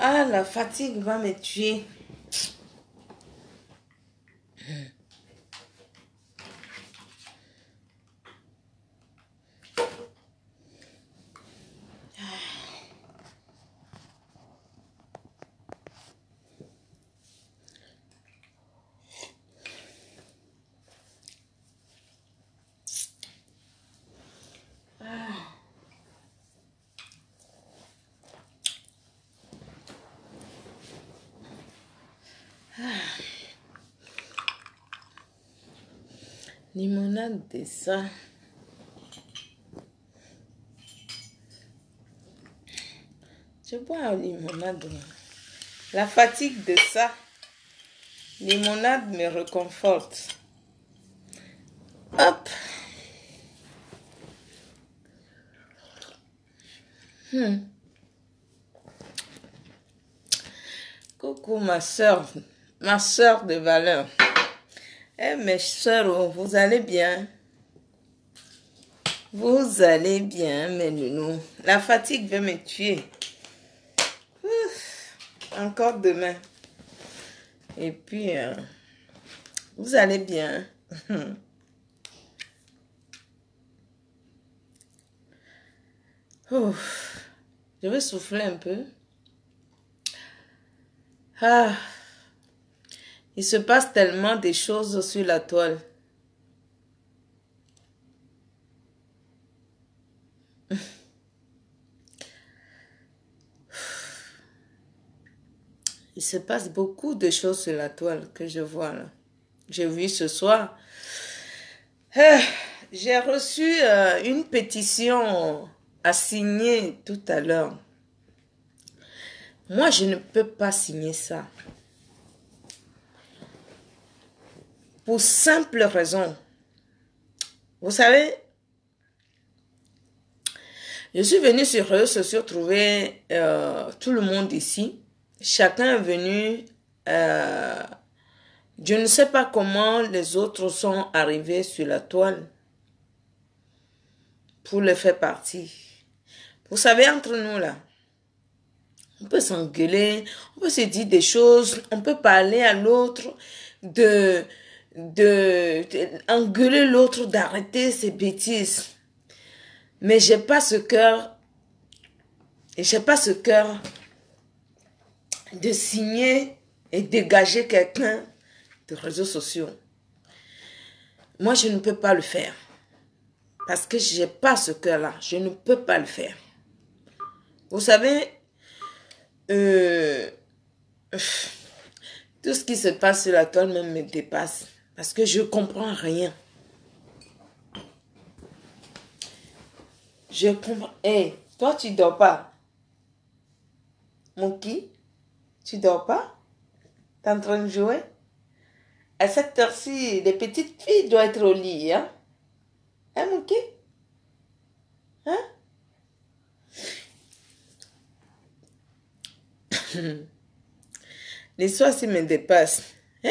ah, la fatigue va me tuer. de ça. Je bois une limonade. La fatigue de ça. Limonade me reconforte Hop. Hmm. Coucou ma soeur, ma soeur de valeur. Eh mes chers, oh, vous allez bien Vous allez bien, mes nounous. La fatigue veut me tuer. encore demain. Et puis, euh, vous allez bien. je vais souffler un peu. Ah. Il se passe tellement de choses sur la toile. Il se passe beaucoup de choses sur la toile que je vois là. J'ai vu ce soir. Euh, j'ai reçu euh, une pétition à signer tout à l'heure. Moi, je ne peux pas signer ça. pour simple raison. Vous savez, je suis venue sur eux réseaux suis trouver euh, tout le monde ici. Chacun est venu. Euh, je ne sais pas comment les autres sont arrivés sur la toile pour le faire partie. Vous savez, entre nous là, on peut s'engueuler, on peut se dire des choses, on peut parler à l'autre de de, engueuler l'autre, d'arrêter ses bêtises. Mais j'ai pas ce cœur, j'ai pas ce cœur de signer et dégager quelqu'un de réseaux sociaux. Moi, je ne peux pas le faire. Parce que j'ai pas ce cœur-là. Je ne peux pas le faire. Vous savez, euh, tout ce qui se passe sur la toile même me dépasse. Parce que je comprends rien. Je comprends. Hé, eh, toi, tu dors pas. Monkey, tu dors pas? T'es en train de jouer? À cette heure-ci, les petites filles doivent être au lit, hein? Hein, Monkey? Hein? Les me dépassent. Hein?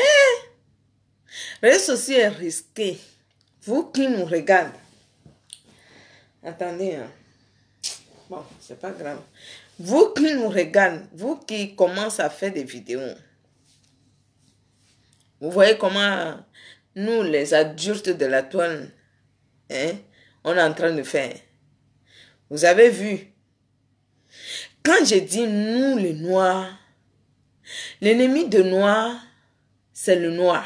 Reste aussi est risqué. Vous qui nous regardez. Attendez. ¿eh? Bon, c'est pas grave. Vous qui nous regardez, vous qui commencez à faire des vidéos. Vous voyez comment nous, les adultes de la toile, ¿eh? hein, on est en train de faire. Vous avez vu. Quand je dis nous, les noirs, l'ennemi de noir, c'est le noir.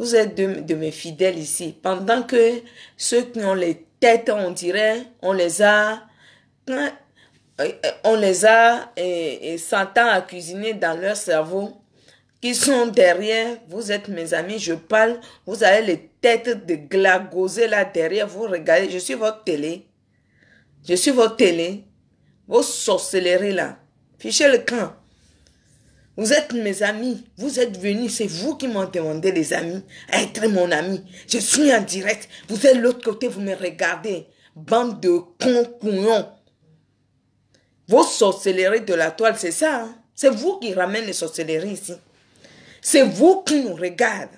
Vous êtes de, mes fidèles ici. Pendant que ceux qui ont les têtes, on dirait, on les a, hein, on les a et, et s'entend à cuisiner dans leur cerveau, qui sont derrière, vous êtes mes amis, je parle, vous avez les têtes de glagoser là derrière, vous regardez, je suis votre télé. Je suis votre télé. Vos sorcelleries là. Fichez le camp. Vous êtes mes amis. Vous êtes venus. C'est vous qui m'ont demandé, les amis, à être mon ami. Je suis en direct. Vous êtes de l'autre côté. Vous me regardez. Bande de concouillons. Vos sorcelleries de la toile, c'est ça. Hein. C'est vous qui ramenez les sorcelleries ici. C'est vous qui nous regardez,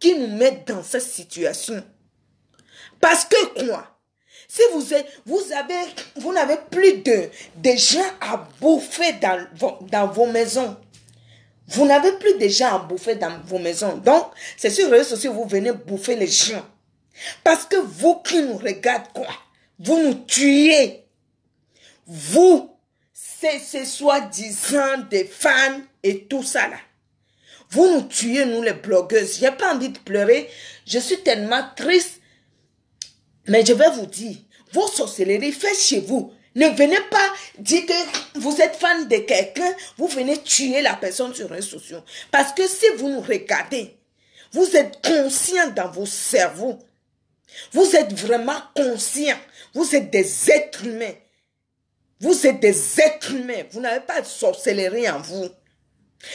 qui nous met dans cette situation. Parce que quoi Si vous êtes, vous n'avez plus de, gens à bouffer dans vos maisons, vous n'avez plus de gens à bouffer dans vos maisons. Donc, c'est sur les réseaux sociaux vous venez bouffer les gens. Parce que vous qui nous regardez, quoi, vous nous tuez. Vous, c'est ce soi-disant des fans et tout ça là. Vous nous tuez, nous les blogueuses. J'ai pas envie de pleurer. Je suis tellement triste. Mais je vais vous dire, vos sorcelleries, faites chez vous. Ne venez pas dire que vous êtes fan de quelqu'un, vous venez tuer la personne sur les réseaux sociaux. Parce que si vous nous regardez, vous êtes conscient dans vos cerveaux. Vous êtes vraiment conscient. Vous êtes des êtres humains. Vous êtes des êtres humains. Vous n'avez pas de sorcellerie en vous.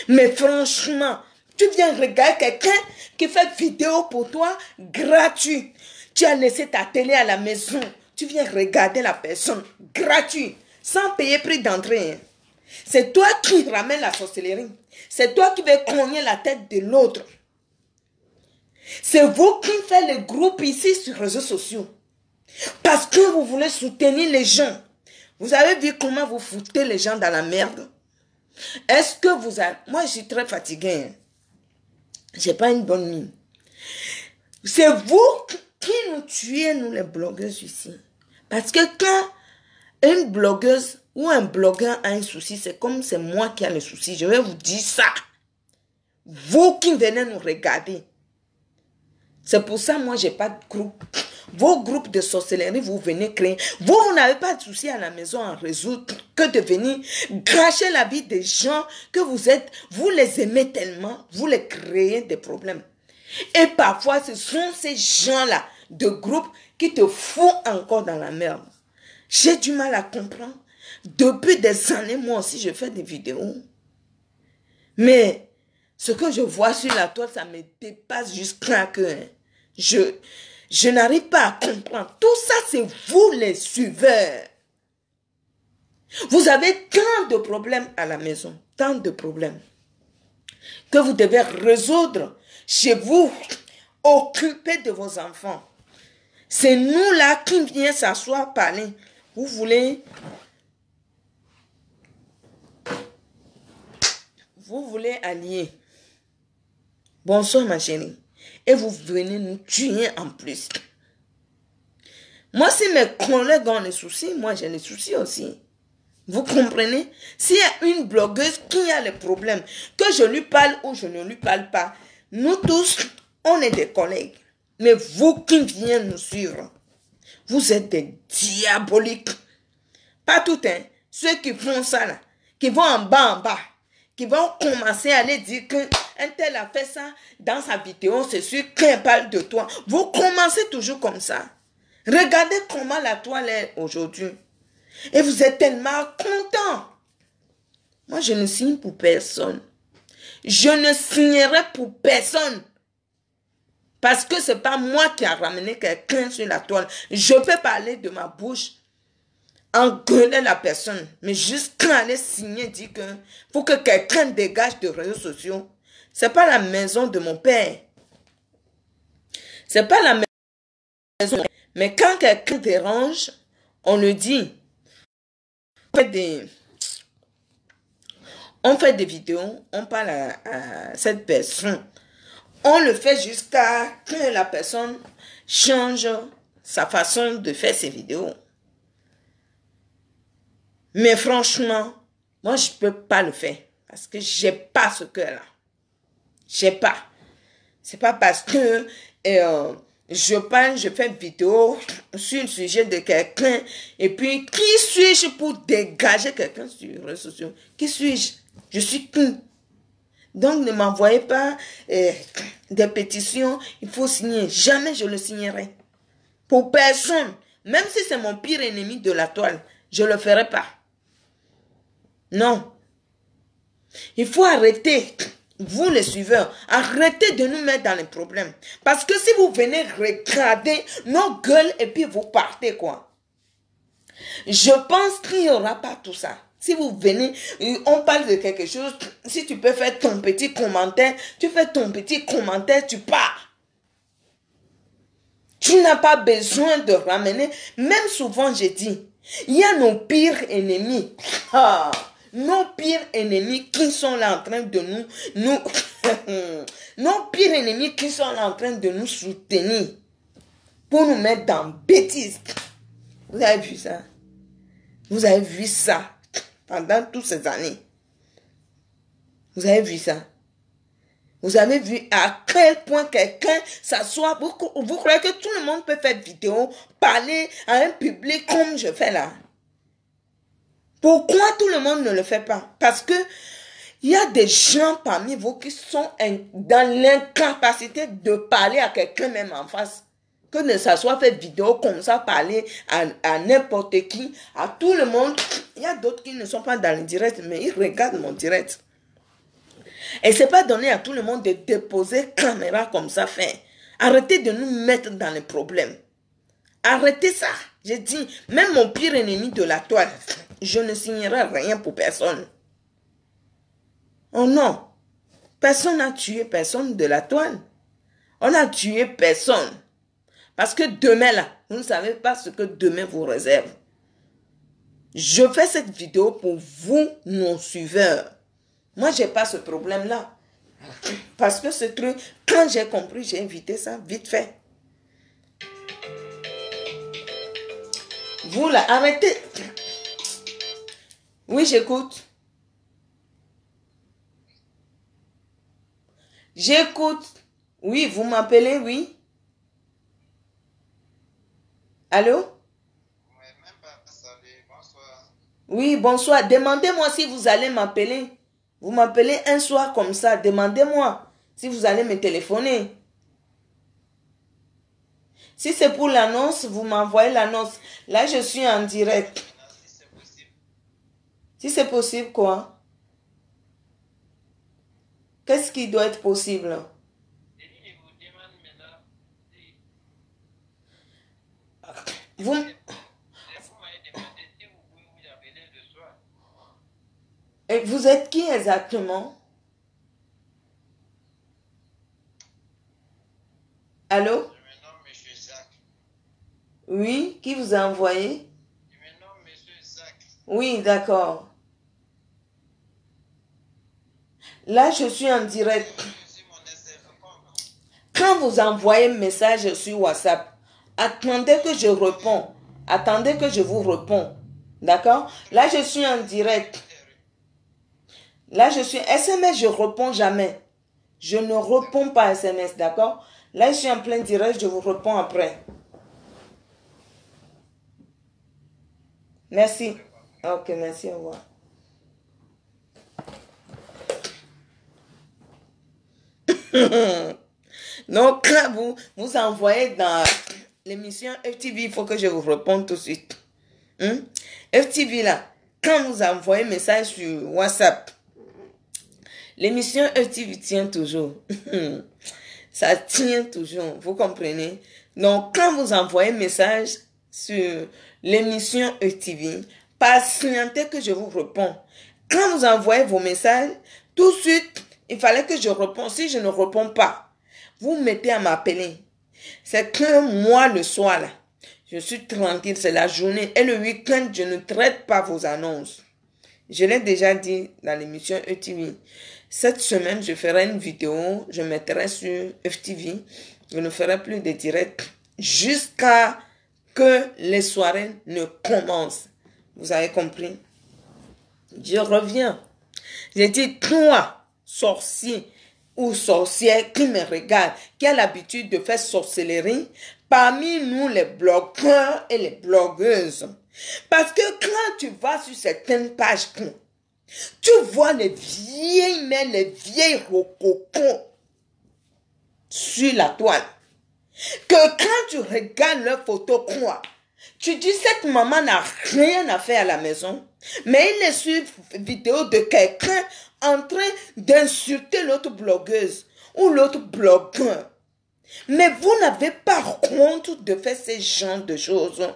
Mais franchement, tu viens regarder quelqu'un qui fait vidéo pour toi gratuit. Tu as laissé ta télé à la maison tu viens regarder la personne gratuit, sans payer prix d'entrée. Hein. C'est toi qui ramènes la sorcellerie. C'est toi qui vais cogner la tête de l'autre. C'est vous qui faites le groupe ici sur les réseaux sociaux. Parce que vous voulez soutenir les gens. Vous avez vu comment vous foutez les gens dans la merde. Est-ce que vous avez... Moi, je suis très fatiguée. Hein. J'ai pas une bonne nuit. C'est vous qui nous tue, nous les blogueuses ici. Parce que quand une blogueuse ou un blogueur a un souci, c'est comme c'est moi qui a le souci. Je vais vous dire ça. Vous qui venez nous regarder. C'est pour ça, moi, j'ai pas de groupe. Vos groupes de sorcellerie, vous venez créer. Vous, vous n'avez pas de souci à la maison à résoudre que de venir gâcher la vie des gens que vous êtes. Vous les aimez tellement, vous les créez des problèmes. Et parfois, ce sont ces gens-là de groupe qui te font encore dans la merde. J'ai du mal à comprendre. Depuis des années, moi aussi, je fais des vidéos. Mais ce que je vois sur la toile, ça me dépasse jusqu'à que je, je n'arrive pas à comprendre. Tout ça, c'est vous les suiveurs. Vous avez tant de problèmes à la maison, tant de problèmes que vous devez résoudre chez vous. Occupez de vos enfants. C'est nous là qui vient s'asseoir parler. Vous voulez. Vous voulez allier. Bonsoir, ma chérie. Et vous venez nous tuer en plus. Moi, si mes collègues ont des soucis, moi j'ai des soucis aussi. Vous comprenez S'il y a une blogueuse qui a les problèmes, que je lui parle ou je ne lui parle pas, nous tous, on est des collègues. Mais vous qui venez nous suivre, vous êtes des diaboliques. Pas tout, un, hein. Ceux qui font ça, là, qui vont en bas, en bas, qui vont commencer à aller dire que un tel a fait ça dans sa vidéo, c'est sûr qu'un parle de toi. Vous commencez toujours comme ça. Regardez comment la toile est aujourd'hui. Et vous êtes tellement content. Moi, je ne signe pour personne. Je ne signerai pour personne. Parce que ce n'est pas moi qui a ramené quelqu'un sur la toile. Je peux parler de ma bouche, engueuler la personne. Mais juste aller signer, dire que pour que quelqu'un dégage de réseaux sociaux, ce n'est pas la maison de mon père. C'est pas la maison. Mais quand quelqu'un dérange, on le dit. des on fait des vidéos, on parle à, cette personne. On le fait jusqu'à que la personne change sa façon de faire ses vidéos. Mais franchement, moi, je peux pas le faire parce que j'ai pas ce cœur-là. J'ai pas. C'est pas parce que euh, je parle, je fais vidéo sur le sujet de quelqu'un et puis qui suis-je pour dégager quelqu'un sur les réseaux sociaux Qui suis-je je suis tout. Donc ne m'envoyez pas euh, des pétitions, il faut signer. Jamais je le signerai. Pour personne. Même si c'est mon pire ennemi de la toile, je ne le ferai pas. Non. Il faut arrêter, vous les suiveurs, arrêtez de nous mettre dans les problèmes. Parce que si vous venez regarder nos gueules et puis vous partez, quoi. Je pense qu'il n'y aura pas tout ça. Si vous venez, on parle de quelque chose, si tu peux faire ton petit commentaire, tu fais ton petit commentaire, tu pars. Tu n'as pas besoin de ramener. Même souvent, j'ai dit, il y a nos pires ennemis. Ah, nos pires ennemis qui sont là en train de nous, nous, nos pires ennemis qui sont là en train de nous soutenir pour nous mettre dans bêtises. Vous avez vu ça? Vous avez vu ça? pendant toutes ces années. Vous avez vu ça Vous avez vu à quel point quelqu'un s'assoit Vous croyez que tout le monde peut faire vidéo, parler à un public comme je fais là Pourquoi tout le monde ne le fait pas Parce que il y a des gens parmi vous qui sont dans l'incapacité de parler à quelqu'un même en face. Que ne ça soit fait vidéo comme ça, parler à, n'importe qui, à tout le monde. Il y a d'autres qui ne sont pas dans le direct, mais ils regardent mon direct. Et ce n'est pas donné à tout le monde de déposer caméra comme ça fait. Arrêtez de nous mettre dans les problèmes. Arrêtez ça. J'ai dit, même mon pire ennemi de la toile, je ne signerai rien pour personne. Oh non. Personne n'a tué personne de la toile. On n'a tué personne. Parce que demain, là, vous ne savez pas ce que demain vous réserve. Je fais cette vidéo pour vous, non-suiveurs. Moi, je n'ai pas ce problème-là. Parce que ce truc, quand j'ai compris, j'ai invité ça vite fait. Vous là, arrêtez. Oui, j'écoute. J'écoute. Oui, vous m'appelez, oui. Allô? Oui, bonsoir. Oui, bonsoir. Demandez-moi si vous allez m'appeler. Vous m'appelez un soir comme ça. Demandez-moi si vous allez me téléphoner. Si c'est pour l'annonce, vous m'envoyez l'annonce. Là, je suis en direct. Si c'est possible, quoi Qu'est-ce qui doit être possible Vous... Et vous êtes qui exactement Allô Oui, qui vous a envoyé Oui, d'accord. Là, je suis en direct. Quand vous envoyez un message sur WhatsApp, Attendez que je réponds. Attendez que je vous réponds. D'accord Là, je suis en direct. Là, je suis SMS, je réponds jamais. Je ne réponds pas SMS, d'accord Là, je suis en plein direct, je vous réponds après. Merci. Ok, merci, au revoir. Donc, là, vous, vous envoyez dans l'émission FTV, il faut que je vous réponde tout de suite. Hmm? FTV, là, quand vous envoyez message sur WhatsApp, l'émission FTV tient toujours. Ça tient toujours, vous comprenez? Donc, quand vous envoyez un message sur l'émission FTV, patientez que je vous réponds. Quand vous envoyez vos messages, tout de suite, il fallait que je réponde. Si je ne réponds pas, vous mettez à m'appeler. C'est que moi, le soir, je suis tranquille, c'est la journée. Et le week-end, je ne traite pas vos annonces. Je l'ai déjà dit dans l'émission ETV. Cette semaine, je ferai une vidéo, je mettrai sur e FTV Je ne ferai plus de direct jusqu'à que les soirées ne commencent. Vous avez compris? Je reviens. J'ai dit, toi, sorcier, ou sorcière qui me regarde, qui a l'habitude de faire sorcellerie, parmi nous les blogueurs et les blogueuses. Parce que quand tu vas sur certaines pages, tu vois les vieilles mais les vieilles rococo sur la toile. Que quand tu regardes leurs photos, quoi, tu dis cette maman n'a rien à faire à la maison, mais elle est sur vidéo de quelqu'un en train d'insulter l'autre blogueuse ou l'autre blogueur. Mais vous n'avez pas honte de faire ce genre de choses.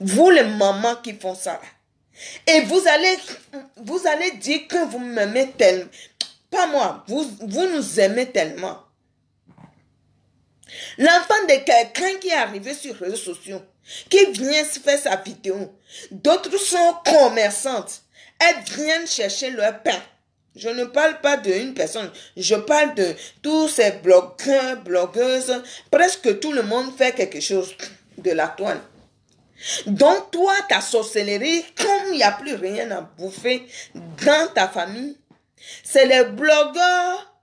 Vous les mamans qui font ça. Et vous allez, vous allez dire que vous m'aimez tellement. Pas moi, vous, vous nous aimez tellement. L'enfant de quelqu'un qui est arrivé sur les réseaux sociaux, qui vient faire sa vidéo, d'autres sont commerçantes. Elles viennent chercher leur père. Je ne parle pas d'une personne, je parle de tous ces blogueurs, blogueuses. Presque tout le monde fait quelque chose de la toile. Donc toi, ta sorcellerie, comme il n'y a plus rien à bouffer dans ta famille, c'est les blogueurs,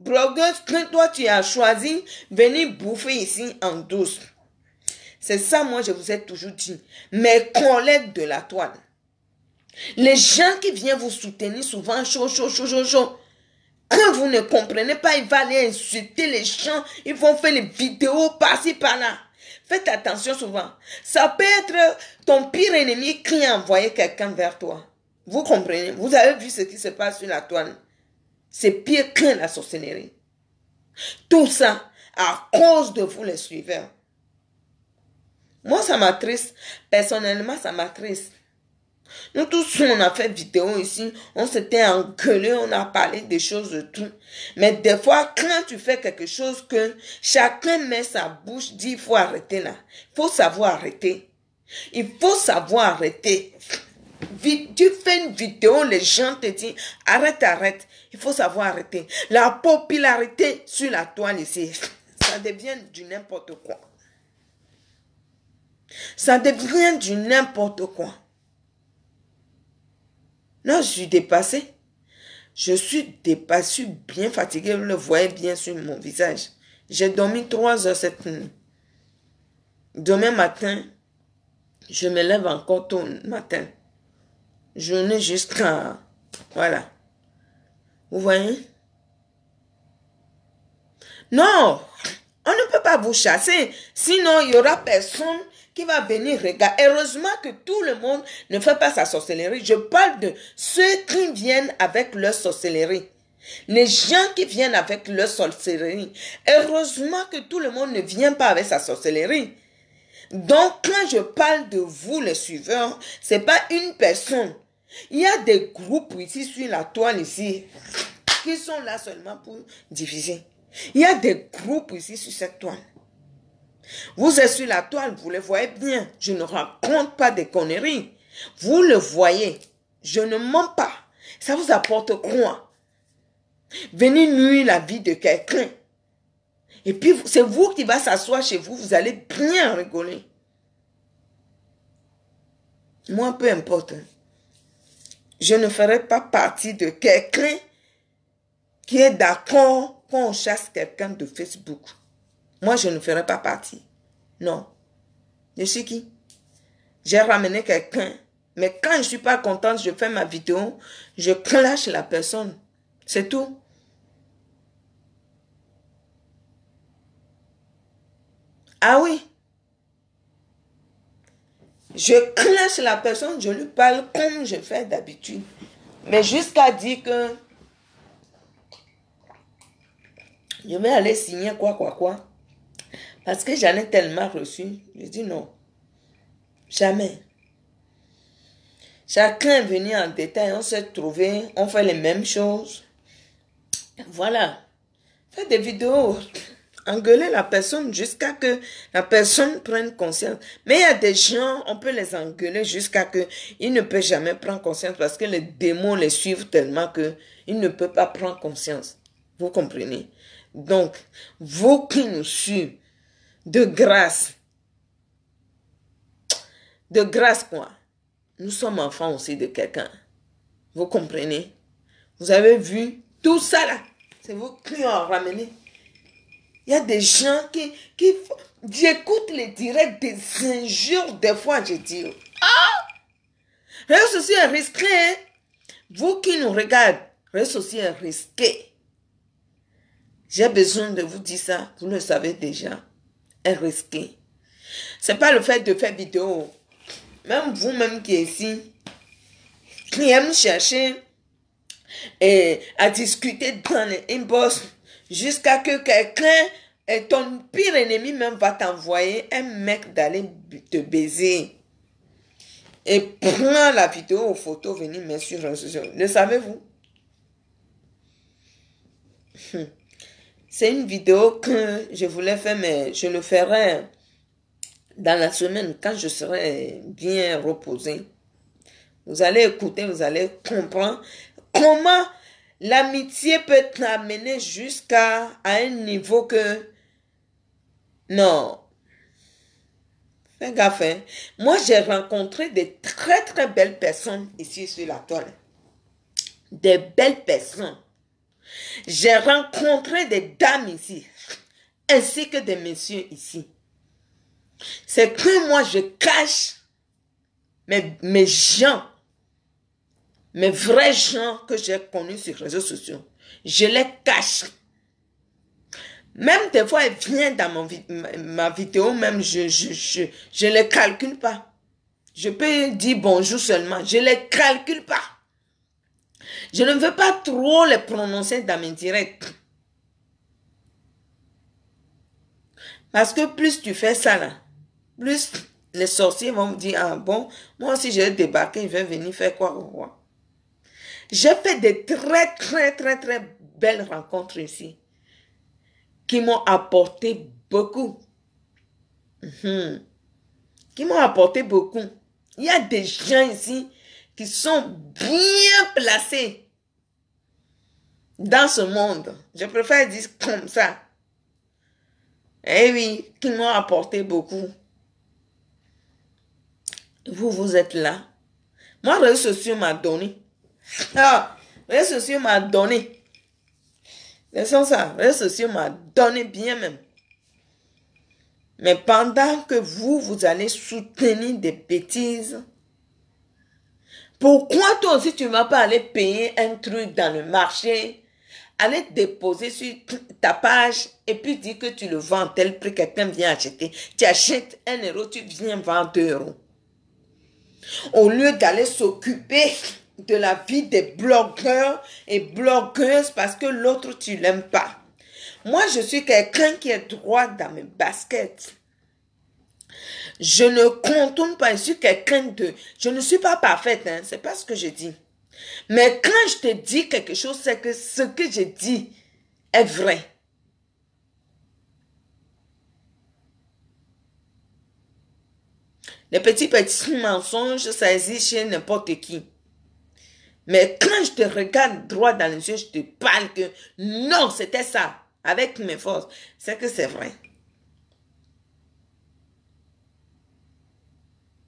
blogueuses que toi tu as choisi venir bouffer ici en douce. C'est ça, moi, je vous ai toujours dit. Mes collègues de la toile. Les gens qui viennent vous soutenir souvent, chaud, chaud, chaud, chaud, chaud. Quand vous ne comprenez pas, ils va aller insulter les gens. Ils vont faire les vidéos par-ci, par-là. Faites attention souvent. Ça peut être ton pire ennemi qui a envoyé quelqu'un vers toi. Vous comprenez Vous avez vu ce qui se passe sur la toile. C'est pire que la sorcellerie. Tout ça à cause de vous, les suiveurs. Moi, ça m'attriste. Personnellement, ça m'attriste. Nous tous, on a fait vidéo ici, on s'était engueulé, on a parlé des choses de tout. Mais des fois, quand tu fais quelque chose que chacun met sa bouche, dit, il faut arrêter là. Il faut savoir arrêter. Il faut savoir arrêter. Tu fais une vidéo, les gens te disent, arrête, arrête. Il faut savoir arrêter. La popularité sur la toile ici, ça devient du n'importe quoi. Ça devient du n'importe quoi. Non, je suis dépassée. Je suis dépassée, bien fatiguée. Vous le voyez bien sur mon visage. J'ai dormi trois heures cette nuit. Demain matin, je me lève encore tôt le matin. juste jusqu'à... Voilà. Vous voyez Non On ne peut pas vous chasser. Sinon, il n'y aura personne qui va venir regarder. Heureusement que tout le monde ne fait pas sa sorcellerie. Je parle de ceux qui viennent avec leur sorcellerie. Les gens qui viennent avec leur sorcellerie. Heureusement que tout le monde ne vient pas avec sa sorcellerie. Donc, quand je parle de vous, les suiveurs, c'est pas une personne. Il y a des groupes ici sur la toile ici qui sont là seulement pour diviser. Il y a des groupes ici sur cette toile vous êtes sur la toile, vous le voyez bien. Je ne raconte pas des conneries. Vous le voyez. Je ne mens pas. Ça vous apporte quoi Venez nuire la vie de quelqu'un. Et puis, c'est vous qui va s'asseoir chez vous. Vous allez bien rigoler. Moi, peu importe. Je ne ferai pas partie de quelqu'un qui est d'accord qu'on chasse quelqu'un de Facebook. Moi, je ne ferai pas partie. Non. Je suis qui J'ai ramené quelqu'un. Mais quand je ne suis pas contente, je fais ma vidéo, je clash la personne. C'est tout. Ah oui. Je clash la personne, je lui parle comme je fais d'habitude. Mais jusqu'à dire que je vais aller signer quoi, quoi, quoi. Parce que j'en ai tellement reçu, je dis non. Jamais. Chacun est venu en détail, on s'est trouvé, on fait les mêmes choses. Voilà. Faites des vidéos. Engueuler la personne jusqu'à que la personne prenne conscience. Mais il y a des gens, on peut les engueuler jusqu'à que ils ne peuvent jamais prendre conscience parce que les démons les suivent tellement que ils ne peuvent pas prendre conscience. Vous comprenez? Donc, vous qui nous suivez, de grâce. De grâce, quoi. Nous sommes enfants aussi de quelqu'un. Vous comprenez Vous avez vu tout ça là. C'est vous qui en ramené. Il y a des gens qui... qui J'écoute les directs des injures des fois. Je dis, ah Réseaux sociaux est risqué. Hein. Vous qui nous regardez, réseaux aussi est risqué. J'ai besoin de vous dire ça. Vous le savez déjà risqué. C'est pas le fait de faire vidéo. Même vous-même qui est ici, qui aime chercher et eh, à discuter dans les boss jusqu'à que quelqu'un est eh, ton pire ennemi même va t'envoyer un mec d'aller te baiser. Et prend la vidéo ou photo, venir mais sur Le savez-vous? Hmm. C'est une vidéo que je voulais faire, mais je le ferai dans la semaine quand je serai bien reposé. Vous allez écouter, vous allez comprendre comment l'amitié peut t'amener jusqu'à un niveau que... Non. Fais gaffe. Hein. Moi, j'ai rencontré des très, très belles personnes ici sur la toile. Des belles personnes. J'ai rencontré des dames ici, ainsi que des messieurs ici. C'est que moi, je cache mes, gens, mes vrais gens que j'ai connus sur les réseaux sociaux. Je les cache. Même des fois, ils viennent dans mon, ma vidéo, même je ne je les calcule pas. Je peux dire bonjour seulement. Je ne les calcule pas. Je ne veux pas trop les prononcer dans mes directs. Parce que plus tu fais ça, là, plus les sorciers vont me dire, ah bon, moi aussi vais débarquer je vais venir faire quoi au roi. J'ai fait des très, très, très, très belles rencontres ici qui m'ont apporté beaucoup. Mhm. Qui m'ont apporté beaucoup. Il y a des gens ici qui sont bien placés dans ce monde. Je préfère dire comme ça. Eh oui, qui m'ont apporté beaucoup. Vous, vous êtes là. Moi, les réseaux sociaux m'a donné. les ah, réseaux sociaux m'a donné. Laissons ça. Les réseaux sociaux m'a donné bien même. Mais pendant que vous, vous allez soutenir des bêtises, pourquoi toi aussi tu ne vas pas aller payer un truc dans le marché aller déposer sur ta page et puis dire que tu le vends tel prix, quelqu'un vient acheter. Tu achètes un euro, tu viens vendre deux euros. Au lieu d'aller s'occuper de la vie des blogueurs et blogueuses parce que l'autre, tu l'aimes pas. Moi, je suis quelqu'un qui est droit dans mes baskets. Je ne contourne pas, je quelqu'un de... Je ne suis pas parfaite, hein. c'est pas ce que je dis. Mais quand je te dis quelque chose, c'est que ce que je dis est vrai. Les petits petits mensonges ça existe chez n'importe qui. Mais quand je te regarde droit dans les yeux, je te parle que non, c'était ça, avec mes forces. C'est que c'est vrai.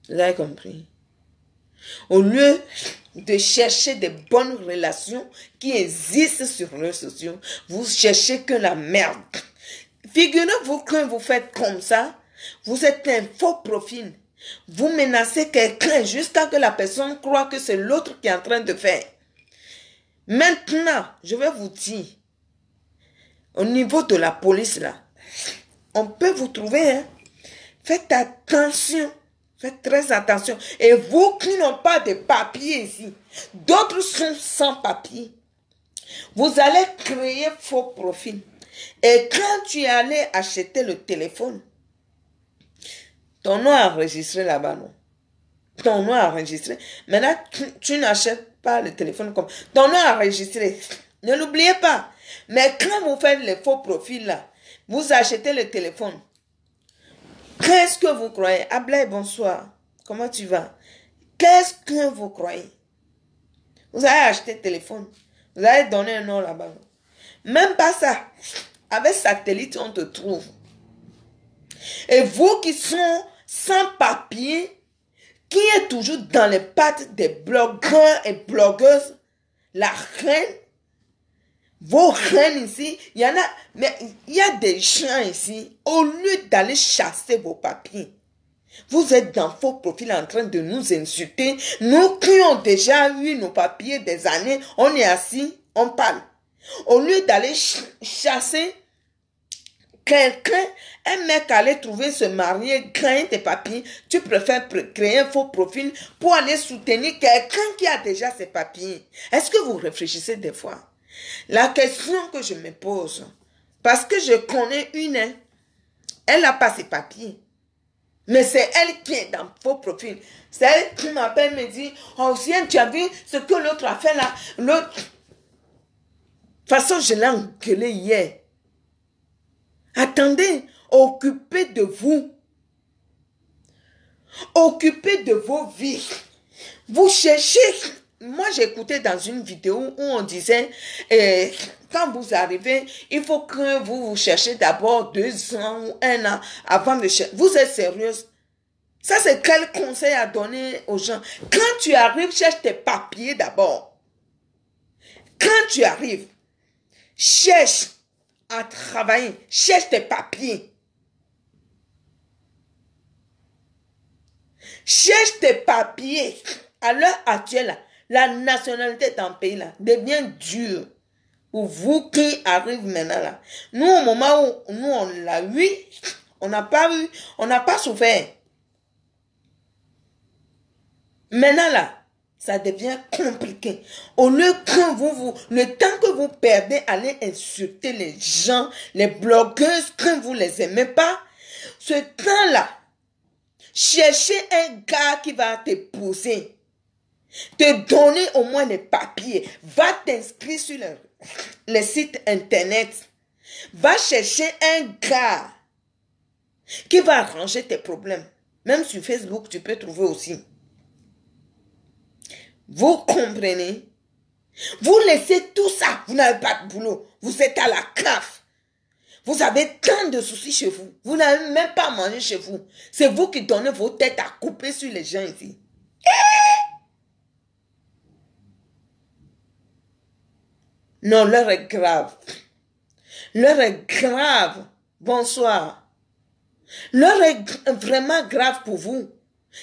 Vous avez compris. Au lieu de chercher des bonnes relations qui existent sur les réseaux sociaux, vous cherchez que la merde. Figurez-vous que vous faites comme ça, vous êtes un faux profil. Vous menacez quelqu'un jusqu'à que la personne croit que c'est l'autre qui est en train de faire. Maintenant, je vais vous dire, au niveau de la police là, on peut vous trouver. Hein. Faites attention. Faites très attention. Et vous qui n'ont pas de papier ici, d'autres sont sans papier. Vous allez créer faux profil. Et quand tu allais acheter le téléphone, ton nom est enregistré là-bas, non? Ton nom est enregistré. Maintenant, tu, n'achètes pas le téléphone comme. Ton nom est enregistré. Ne l'oubliez pas. Mais quand vous faites les faux profils là, vous achetez le téléphone. Qu'est-ce que vous croyez Ablay, bonsoir. Comment tu vas Qu'est-ce que vous croyez Vous acheté acheter téléphone. Vous allez donner un nom là-bas. Même pas ça. Avec satellite, on te trouve. Et vous qui sont sans papier, qui êtes toujours dans les pattes des blogueurs et blogueuses, la reine vos reines ici, il y en a, mais il y a des gens ici, au lieu d'aller chasser vos papiers, vous êtes dans faux profils en train de nous insulter. Nous qui avons déjà eu nos papiers des années, on est assis, on parle. Au lieu d'aller chasser quelqu'un, un mec allait trouver se marier, créer des papiers, tu préfères créer un faux profil pour aller soutenir quelqu'un qui a déjà ses papiers. Est-ce que vous réfléchissez des fois? La question que je me pose, parce que je connais une, elle n'a pas ses papiers. Mais c'est elle qui est dans vos profils. C'est elle qui m'appelle, me dit, oh, tu as vu ce que l'autre a fait là. L'autre. De toute façon, je l'ai engueulé hier. Attendez, occupez de vous. Occupez de vos vies. Vous cherchez moi, j'écoutais dans une vidéo où on disait, eh, quand vous arrivez, il faut que vous vous cherchez d'abord deux ans ou un an avant de chercher. Vous êtes sérieuse Ça, c'est quel conseil à donner aux gens Quand tu arrives, cherche tes papiers d'abord. Quand tu arrives, cherche à travailler, cherche tes papiers. Cherche tes papiers. À l'heure actuelle, la nationalité en pays là devient dure. Pour vous qui arrivez maintenant là. Nous, au moment où nous on l'a eu, on n'a pas eu, on n'a pas souffert. Maintenant là, ça devient compliqué. Au lieu que vous, vous, le temps que vous perdez, allez insulter les gens, les blogueuses, que vous les aimez pas, ce temps-là, cherchez un gars qui va te pousser te donner au moins les papiers. Va t'inscrire sur le, site internet. Va chercher un gars qui va arranger tes problèmes. Même sur Facebook, tu peux trouver aussi. Vous comprenez Vous laissez tout ça. Vous n'avez pas de boulot. Vous êtes à la CAF. Vous avez tant de soucis chez vous. Vous n'avez même pas manger chez vous. C'est vous qui donnez vos têtes à couper sur les gens ici. Eh! Non, l'heure est grave. L'heure est grave. Bonsoir. L'heure est vraiment grave pour vous.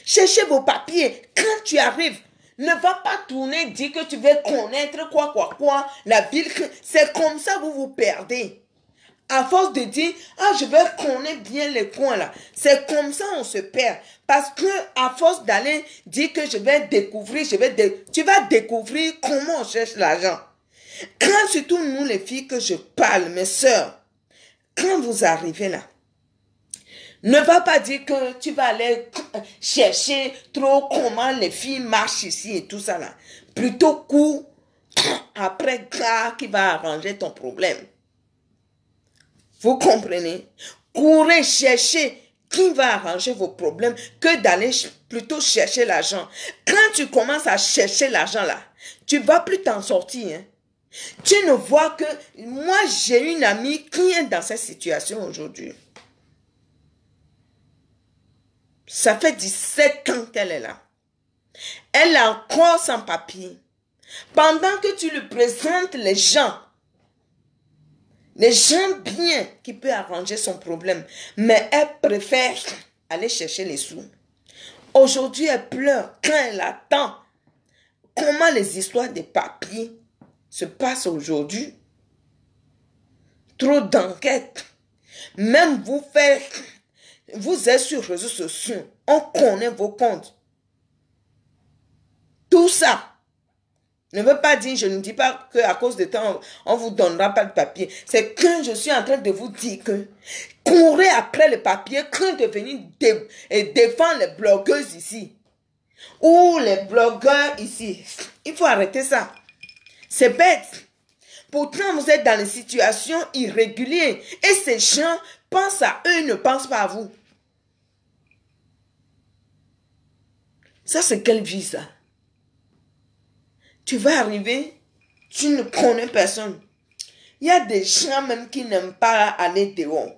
Cherchez vos papiers. Quand tu arrives, ne va pas tourner dire que tu veux connaître quoi, quoi, quoi. La ville, c'est comme ça que vous vous perdez. À force de dire, ah, je vais connaître bien les coins là. C'est comme ça on se perd. Parce que, à force d'aller dire que je vais découvrir, je vais, tu vas découvrir comment on cherche l'argent. Quand surtout nous les filles que je parle, mes soeurs, quand vous arrivez là, ne va pas dire que tu vas aller chercher trop comment les filles marchent ici et tout ça là. Plutôt cours après gars qui va arranger ton problème. Vous comprenez Courez chercher qui va arranger vos problèmes que d'aller plutôt chercher l'argent. Quand tu commences à chercher l'argent là, tu vas plus t'en sortir. Hein? Tu ne vois que moi, j'ai une amie qui est dans cette situation aujourd'hui. Ça fait 17 ans qu'elle est là. Elle a encore son papier. Pendant que tu lui présentes les gens, les gens bien qui peuvent arranger son problème, mais elle préfère aller chercher les sous. Aujourd'hui, elle pleure quand elle attend. Comment les histoires des papiers se passe aujourd'hui. Trop d'enquêtes. Même vous faites, vous êtes sur les réseaux sociaux, on connaît vos comptes. Tout ça ne veut pas dire, je ne dis pas que à cause de temps, on vous donnera pas de papier. C'est que je suis en train de vous dire que courez après le papier quand de venir et défendre les blogueuses ici. Ou les blogueurs ici. Il faut arrêter ça. C'est bête. Pourtant, vous êtes dans une situation irrégulière. et ces gens pensent à eux, ne pensent pas à vous. Ça, c'est quelle vie, ça? Tu vas arriver, tu ne connais personne. Il y a des gens même qui n'aiment pas aller dehors.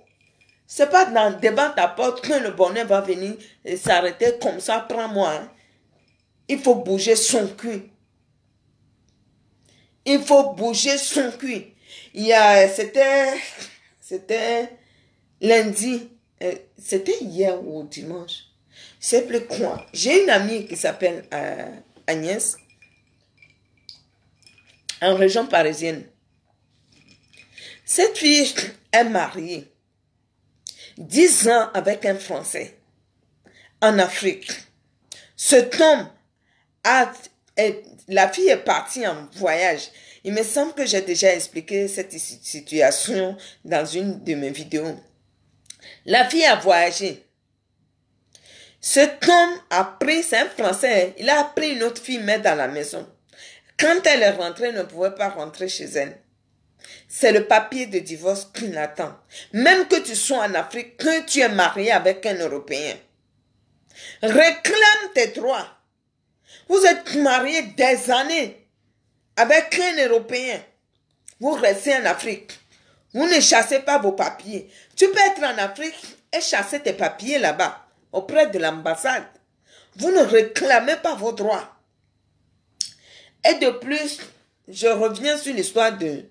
C'est pas dans, devant ta porte que le bonheur va venir s'arrêter comme ça, prends-moi. Hein. Il faut bouger son cul. Il faut bouger son cul. Il y a, c'était, c'était lundi, euh, c'était hier ou dimanche. C'est le coin. J'ai une amie qui s'appelle euh, Agnès, en région parisienne. Cette fille est mariée 10 ans avec un Français en Afrique. Cet homme a, la fille est partie en voyage. Il me semble que j'ai déjà expliqué cette situation dans une de mes vidéos. La fille a voyagé. Cet homme a pris, c'est un Français, hein, il a pris une autre fille, mais dans la maison. Quand elle est rentrée, elle ne pouvait pas rentrer chez elle. C'est le papier de divorce qui l'attend. Même que tu sois en Afrique, que tu es marié avec un Européen. Réclame tes droits. Vous êtes marié des années avec un Européen. Vous restez en Afrique. Vous ne chassez pas vos papiers. Tu peux être en Afrique et chasser tes papiers là-bas, auprès de l'ambassade. Vous ne réclamez pas vos droits. Et de plus, je reviens sur l'histoire de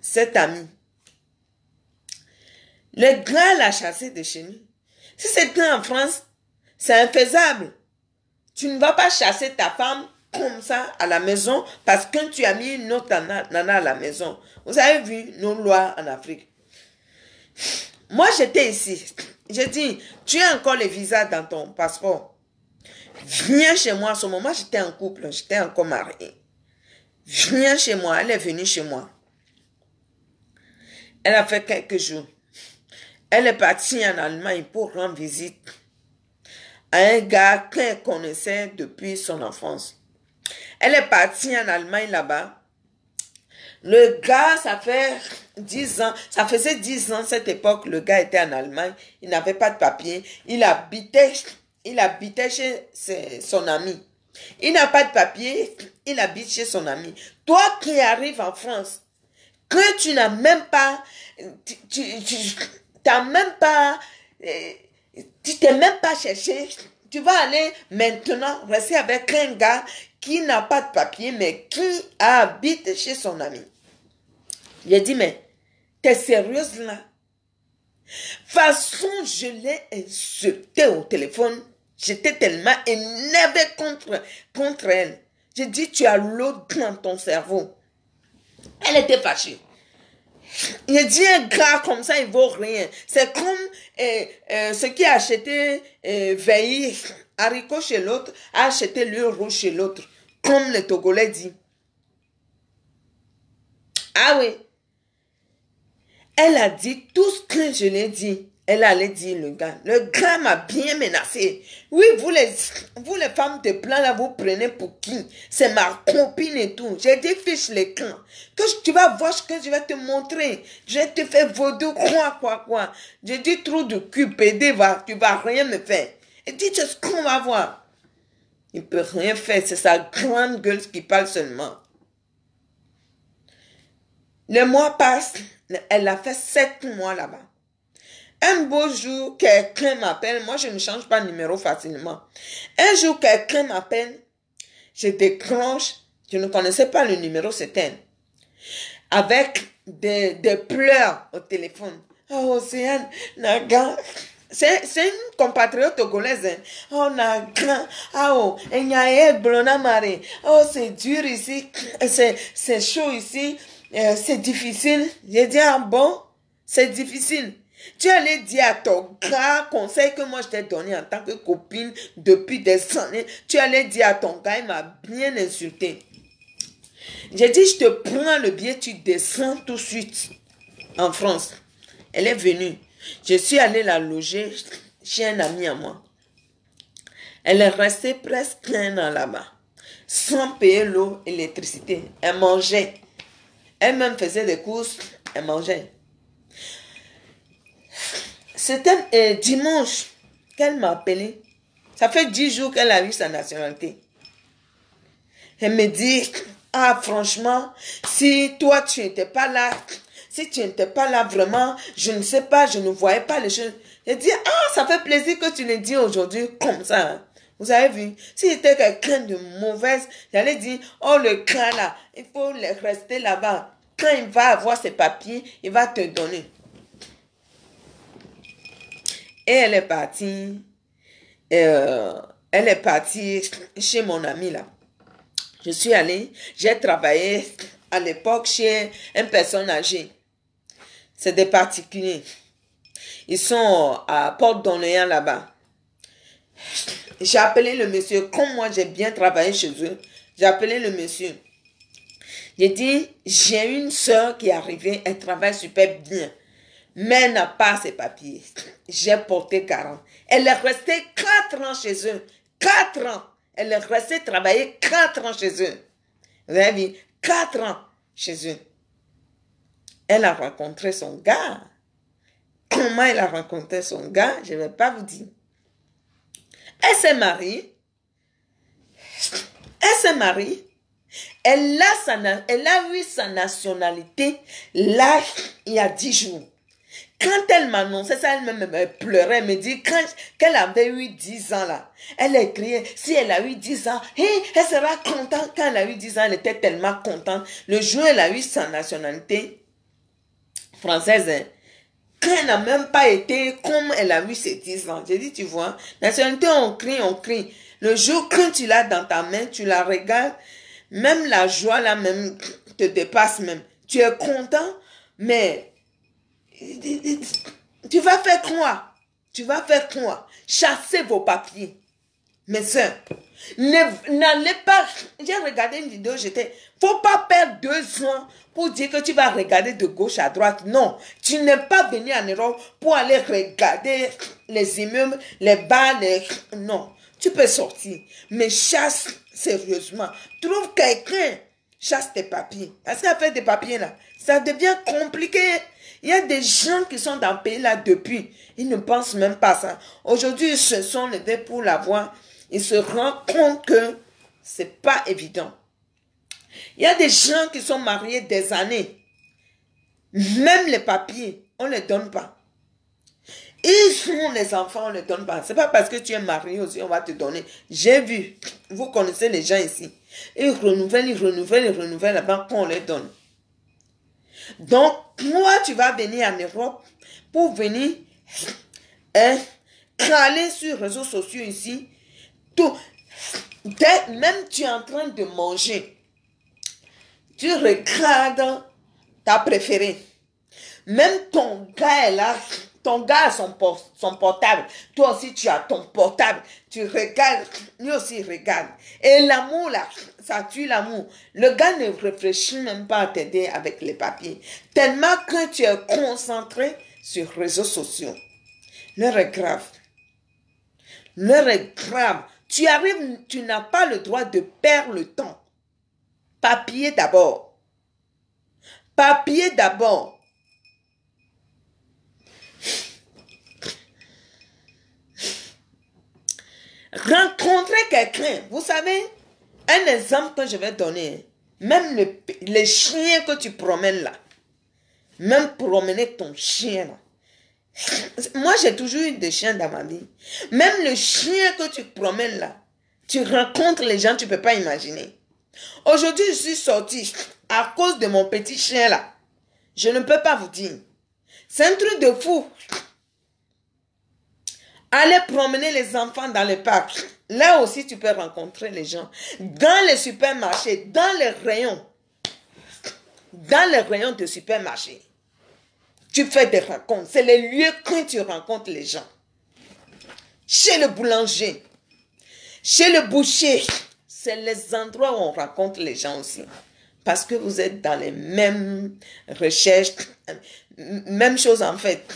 cet ami. Le gars l'a chassé de chez nous. Si c'est c'était en France, c'est infaisable. Tu ne vas pas chasser ta femme comme ça à la maison parce que tu as mis notre nana à la maison. Vous avez vu nos lois en Afrique. Moi, j'étais ici. J'ai dit, tu as encore le visa dans ton passeport. Viens chez moi. À ce moment, j'étais en couple. J'étais encore mariée. Viens chez moi. Elle est venue chez moi. Elle a fait quelques jours. Elle est partie en Allemagne pour rendre visite un gars qu'elle connaissait depuis son enfance. Elle est partie en Allemagne là-bas. Le gars, ça fait dix ans, ça faisait dix ans cette époque, le gars était en Allemagne, il n'avait pas de papier, il habitait, il habitait chez son ami. Il n'a pas de papier, il habite chez son ami. Toi qui arrives en France, que tu n'as même pas, tu, n'as même pas, euh, tu t'es même pas cherché. Tu vas aller maintenant rester avec un gars qui n'a pas de papier, mais qui habite chez son ami. Il a dit, mais t'es sérieuse là? Façon, je l'ai insultée au téléphone. J'étais tellement énervée contre, contre elle. J'ai dit, tu as l'eau dans ton cerveau. Elle était fâchée. Il dit un gras comme ça, il vaut rien. C'est comme euh, euh, ce qui a acheté euh, veille haricot chez l'autre, a acheté rouge chez l'autre. Comme le Togolais dit. Ah oui. Elle a dit tout ce que je l'ai dit. Elle allait dire le gars, le gars m'a bien menacé. Oui, vous les, vous les femmes de plein là, vous prenez pour qui C'est ma copine et tout. J'ai dit fiche les camps. Que tu vas voir ce que je vais te montrer. Je vais te faire vaudou quoi quoi quoi. J'ai dit trop de cul, pédé, va, tu vas rien me faire. Et dit c'est ce qu'on va voir. Il peut rien faire, c'est sa grande gueule qui parle seulement. Le mois passe, elle a fait sept mois là-bas. Un beau jour, quelqu'un m'appelle. Moi, je ne change pas de numéro facilement. Un jour, quelqu'un m'appelle. Je décroche. Je ne connaissais pas le numéro, c'était avec des, pleurs au téléphone. Oh, Océane, Naga. C'est une compatriote togolaise. Hein. Oh, Naga. Ah, oh, Oh, c'est dur ici. C'est chaud ici. Euh, c'est difficile. J'ai dit, ah bon, c'est difficile. Tu allais dire à ton gars, conseil que moi je t'ai donné en tant que copine depuis des années, tu allais dire à ton gars, il m'a bien insulté. J'ai dit, je te prends le billet, tu descends tout de suite en France. Elle est venue. Je suis allée la loger chez un ami à moi. Elle est restée presque un an là-bas, sans payer l'eau l'électricité. Elle mangeait. Elle-même faisait des courses, elle mangeait. C'était dimanche qu'elle m'a appelé. Ça fait dix jours qu'elle a eu sa nationalité. Elle me dit, ah franchement, si toi tu n'étais pas là, si tu n'étais pas là vraiment, je ne sais pas, je ne voyais pas les choses. Elle dit, ah ça fait plaisir que tu le dis aujourd'hui comme ça. Hein. Vous avez vu, si j'étais quelqu'un de mauvaise, j'allais dire, oh le gars là, il faut rester là-bas. Quand il va avoir ses papiers, il va te donner. Et elle est partie. Euh, elle est partie chez mon ami là. Je suis allée, j'ai travaillé à l'époque chez une personne âgée. C'est des particuliers. Ils sont à Port d'Orléans là-bas. J'ai appelé le monsieur. Comme moi, j'ai bien travaillé chez eux. J'ai appelé le monsieur. J'ai dit, j'ai une soeur qui est arrivée, elle travaille super bien mais n'a pas ses papiers. J'ai porté 40. Elle est restée 4 ans chez eux. 4 ans. Elle est restée travailler 4 ans chez eux. Vous avez vu? 4 ans chez eux. Elle a rencontré son gars. Comment elle a rencontré son gars, je ne vais pas vous dire. Elle s'est mariée. Elle s'est mariée. Elle a, sa, elle a eu sa nationalité là, il y a 10 jours. Quand elle m'annonçait ça, elle me euh, pleurait, me dit qu'elle avait eu 10 ans là. Elle a crié, si elle a eu 10 ans, hé, elle sera contente. Quand elle a eu 10 ans, elle était tellement contente. Le jour où elle a eu sa nationalité française, hein, n'a même pas été comme elle a eu ses 10 ans. J'ai dit, tu vois, nationalité, on crie, on crie. Le jour quand tu l'as dans ta main, tu la regardes, même la joie là même te dépasse même. Tu es content, mais tu vas faire quoi Tu vas faire quoi Chassez vos papiers. Mes soeurs, n'allez pas. J'ai regardé une vidéo, j'étais. Faut pas perdre deux ans pour dire que tu vas regarder de gauche à droite. Non, tu n'es pas venu en Europe pour aller regarder les immeubles, les bars, Non, tu peux sortir. Mais chasse sérieusement. Trouve quelqu'un. Chasse tes papiers. Parce qu'à faire des papiers là, ça devient compliqué. Il y a des gens qui sont dans le pays là depuis. Ils ne pensent même pas ça. Aujourd'hui, ils se sont levés pour l'avoir. Ils se rendent compte que ce n'est pas évident. Il y a des gens qui sont mariés des années. Même les papiers, on ne les donne pas. Ils sont les enfants, on ne les donne pas. Ce n'est pas parce que tu es marié aussi, on va te donner. J'ai vu, vous connaissez les gens ici. Ils renouvellent, ils renouvellent, ils renouvellent avant qu'on les donne. Donc, moi, tu vas venir en Europe pour venir hein, sur les réseaux sociaux ici. Tout, dès, même tu es en train de manger. Tu regardes ta préférée. Même ton gars est là ton gars a son, portable. Toi aussi, tu as ton portable. Tu regardes, Nous aussi regarde. Et l'amour, là, ça tue l'amour. Le gars ne réfléchit même pas à t'aider avec les papiers. Tellement que tu es concentré sur les réseaux sociaux. L'heure est grave. L'heure est grave. Tu arrives, tu n'as pas le droit de perdre le temps. Papier d'abord. Papier d'abord. Rencontrer quelqu'un, vous savez, un exemple que je vais donner, même le, chien que tu promènes là, même promener ton chien là. Moi, j'ai toujours eu des chiens dans ma vie. Même le chien que tu promènes là, tu rencontres les gens, tu ne peux pas imaginer. Aujourd'hui, je suis sortie à cause de mon petit chien là. Je ne peux pas vous dire. C'est un truc de fou. Allez promener les enfants dans le parc. Là aussi, tu peux rencontrer les gens. Dans les supermarchés, dans les rayons. Dans les rayons de supermarché. Tu fais des rencontres. C'est les lieux que tu rencontres les gens. Chez le boulanger, chez le boucher, c'est les endroits où on rencontre les gens aussi. Parce que vous êtes dans les mêmes recherches, même chose en fait.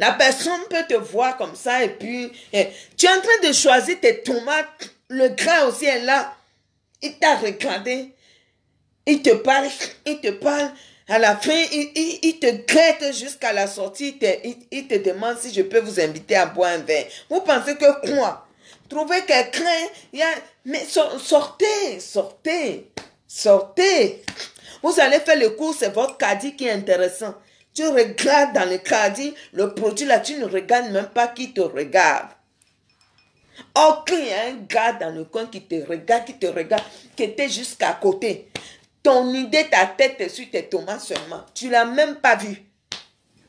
La personne peut te voir comme ça et puis eh, tu es en train de choisir tes tomates. Le grain aussi est là. Il t'a regardé. Il te parle. Il te parle. À la fin, il, te guette jusqu'à la sortie. Il te, demande si je peux vous inviter à boire un verre. Vous pensez que quoi Trouvez quelqu'un. Mais sortez, sortez, sortez. Vous allez faire le cours, c'est votre caddie qui est intéressant. Tu regardes dans le cadre, le produit là, tu ne regardes même pas qui te regarde. Oh, Aucun un gars dans le coin qui te regarde, qui te regarde, qui était jusqu'à côté. Ton idée, ta tête est sur tes tomates seulement. Tu ne l'as même pas vu.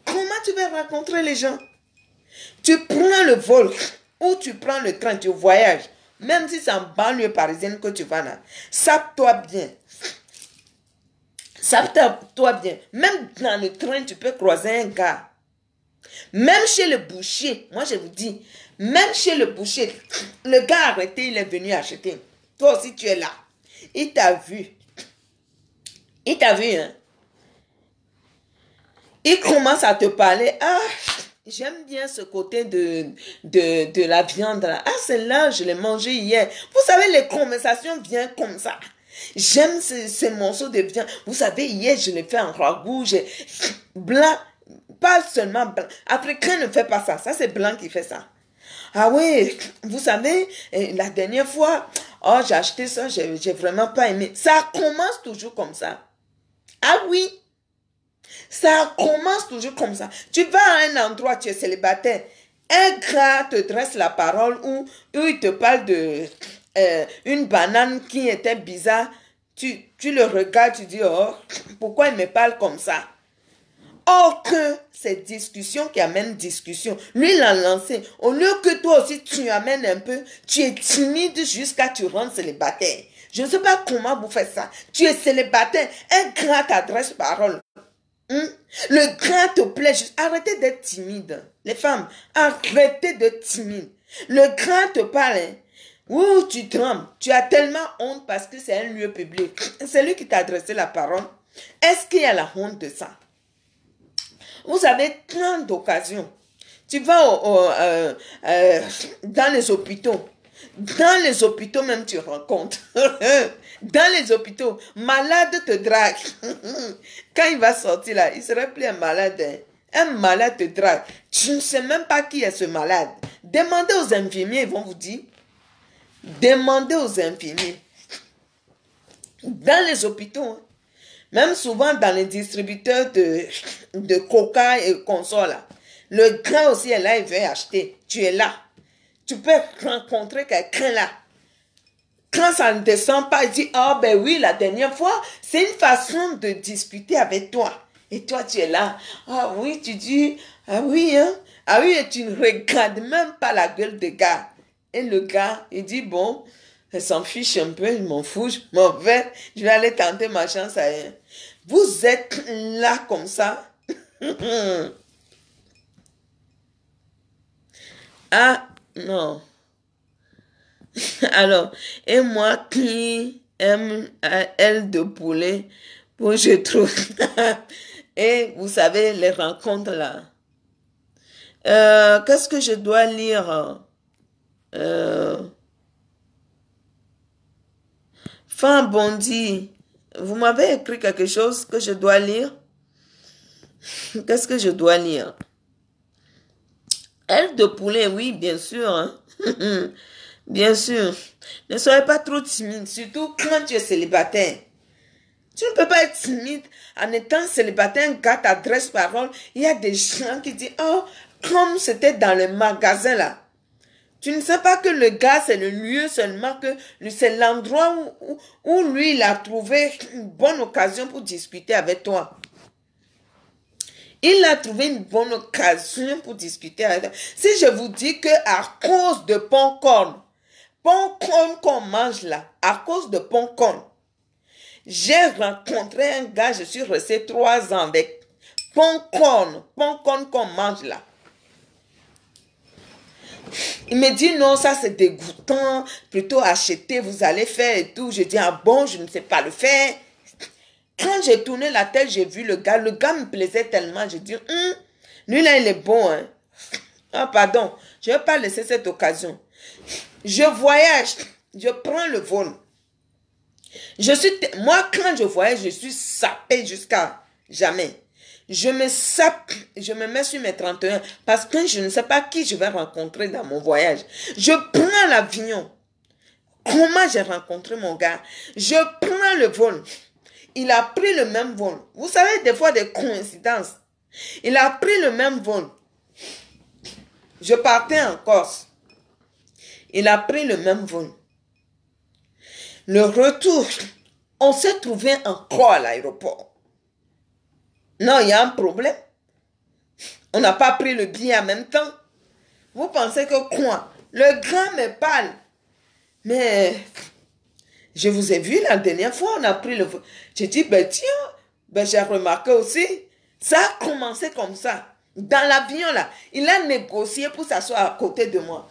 Comment tu vas rencontrer les gens Tu prends le vol ou tu prends le train, tu voyages. Même si c'est en banlieue parisienne que tu vas là, sape-toi bien. Sape toi bien, même dans le train, tu peux croiser un gars. Même chez le boucher, moi je vous dis, même chez le boucher, le gars arrêté, il est venu acheter. Toi aussi, tu es là. Il t'a vu. Il t'a vu, hein. Il commence à te parler. Ah, j'aime bien ce côté de, de, de la viande Ah, celle-là, je l'ai mangée hier. Vous savez, les conversations viennent comme ça. J'aime ce, morceau de viande. Vous savez, hier, je l'ai fait en ragout. blanc, pas seulement blanc. Africain ne fait pas ça. Ça, c'est blanc qui fait ça. Ah oui, vous savez, eh, la dernière fois, oh, j'ai acheté ça, j'ai, vraiment pas aimé. Ça commence toujours comme ça. Ah oui, ça commence toujours comme ça. Tu vas à un endroit, tu es célibataire. Un gars te dresse la parole ou il te parle de euh, une banane qui était bizarre, tu, tu le regardes, tu dis, oh, pourquoi il me parle comme ça Or que cette discussion qui amène discussion. Lui l'a lancé. Au lieu que toi aussi tu amènes un peu, tu es timide jusqu'à tu rentres célibataire. Je ne sais pas comment vous faites ça. Tu es célibataire, un grand t'adresse parole. Hmm? Le grand te plaît. Arrêtez d'être timide. Les femmes, arrêtez d'être timide. Le grand te parle. Hein. Ouh, tu trembles. Tu as tellement honte parce que c'est un lieu public. C'est lui qui t'a adressé la parole. Est-ce qu'il y a la honte de ça? Vous avez plein d'occasions. Tu vas euh, euh, dans les hôpitaux. Dans les hôpitaux même, tu rencontres. dans les hôpitaux, malade te drague. Quand il va sortir là, il serait plus un malade. Hein. Un malade te drague. Tu ne sais même pas qui est ce malade. Demandez aux infirmiers, ils vont vous dire Demandez aux infirmiers. Dans les hôpitaux, hein. même souvent dans les distributeurs de, de coca et console, le grain aussi est là, il veut acheter. Tu es là. Tu peux rencontrer quelqu'un là. Quand ça ne descend pas, il dit, ah ben oui, la dernière fois, c'est une façon de discuter avec toi. Et toi, tu es là. Ah oui, tu dis, ah oui, hein. Ah oui, et tu ne regardes même pas la gueule de gars. Et le gars, il dit, bon, elle s'en fiche un peu, il m'en fout, je m'en vais, je vais aller tenter ma chance à Vous êtes là comme ça. ah, non. Alors, et moi qui aime euh, elle de poulet, bon, je trouve. et vous savez, les rencontres là. Euh, qu'est-ce que je dois lire? Euh, Femme Bondi, vous m'avez écrit quelque chose que je dois lire. Qu'est-ce que je dois lire Elle de poulet, oui, bien sûr. Hein. bien sûr. Ne soyez pas trop timide, surtout quand tu es célibataire. Tu ne peux pas être timide en étant célibataire, quand adresse parole. Il y a des gens qui disent, oh, comme c'était dans le magasin là. Tu ne sais pas que le gars, c'est le lieu seulement, que c'est l'endroit où, lui, il a trouvé une bonne occasion pour discuter avec toi. Il a trouvé une bonne occasion pour discuter avec toi. Si je vous dis que à cause de Poncorn, Poncorn qu'on mange là, à cause de Poncorn, j'ai rencontré un gars, je suis resté trois ans avec Poncorn, Poncorn qu'on mange là. Il me dit non, ça c'est dégoûtant, plutôt acheter vous allez faire et tout. Je dis ah bon, je ne sais pas le faire. Quand j'ai tourné la tête, j'ai vu le gars, le gars me plaisait tellement, je dis hum, lui là il est bon. Hein. Ah pardon, je ne vais pas laisser cette occasion. Je voyage, je prends le vol. Je suis, moi quand je voyage, je suis sapé jusqu'à jamais. Je me sape, je me mets sur mes 31 parce que je ne sais pas qui je vais rencontrer dans mon voyage. Je prends l'avion. Comment j'ai rencontré mon gars Je prends le vol. Il a pris le même vol. Vous savez, des fois, des coïncidences. Il a pris le même vol. Je partais en Corse. Il a pris le même vol. Le retour, on s'est trouvé encore à l'aéroport. Non, il y a un problème. On n'a pas pris le billet en même temps. Vous pensez que quoi Le grain me parle. Mais je vous ai vu la dernière fois, on a pris le... J'ai dit, ben tiens, ben j'ai remarqué aussi, ça a commencé comme ça. Dans l'avion, là, il a négocié pour s'asseoir à côté de moi.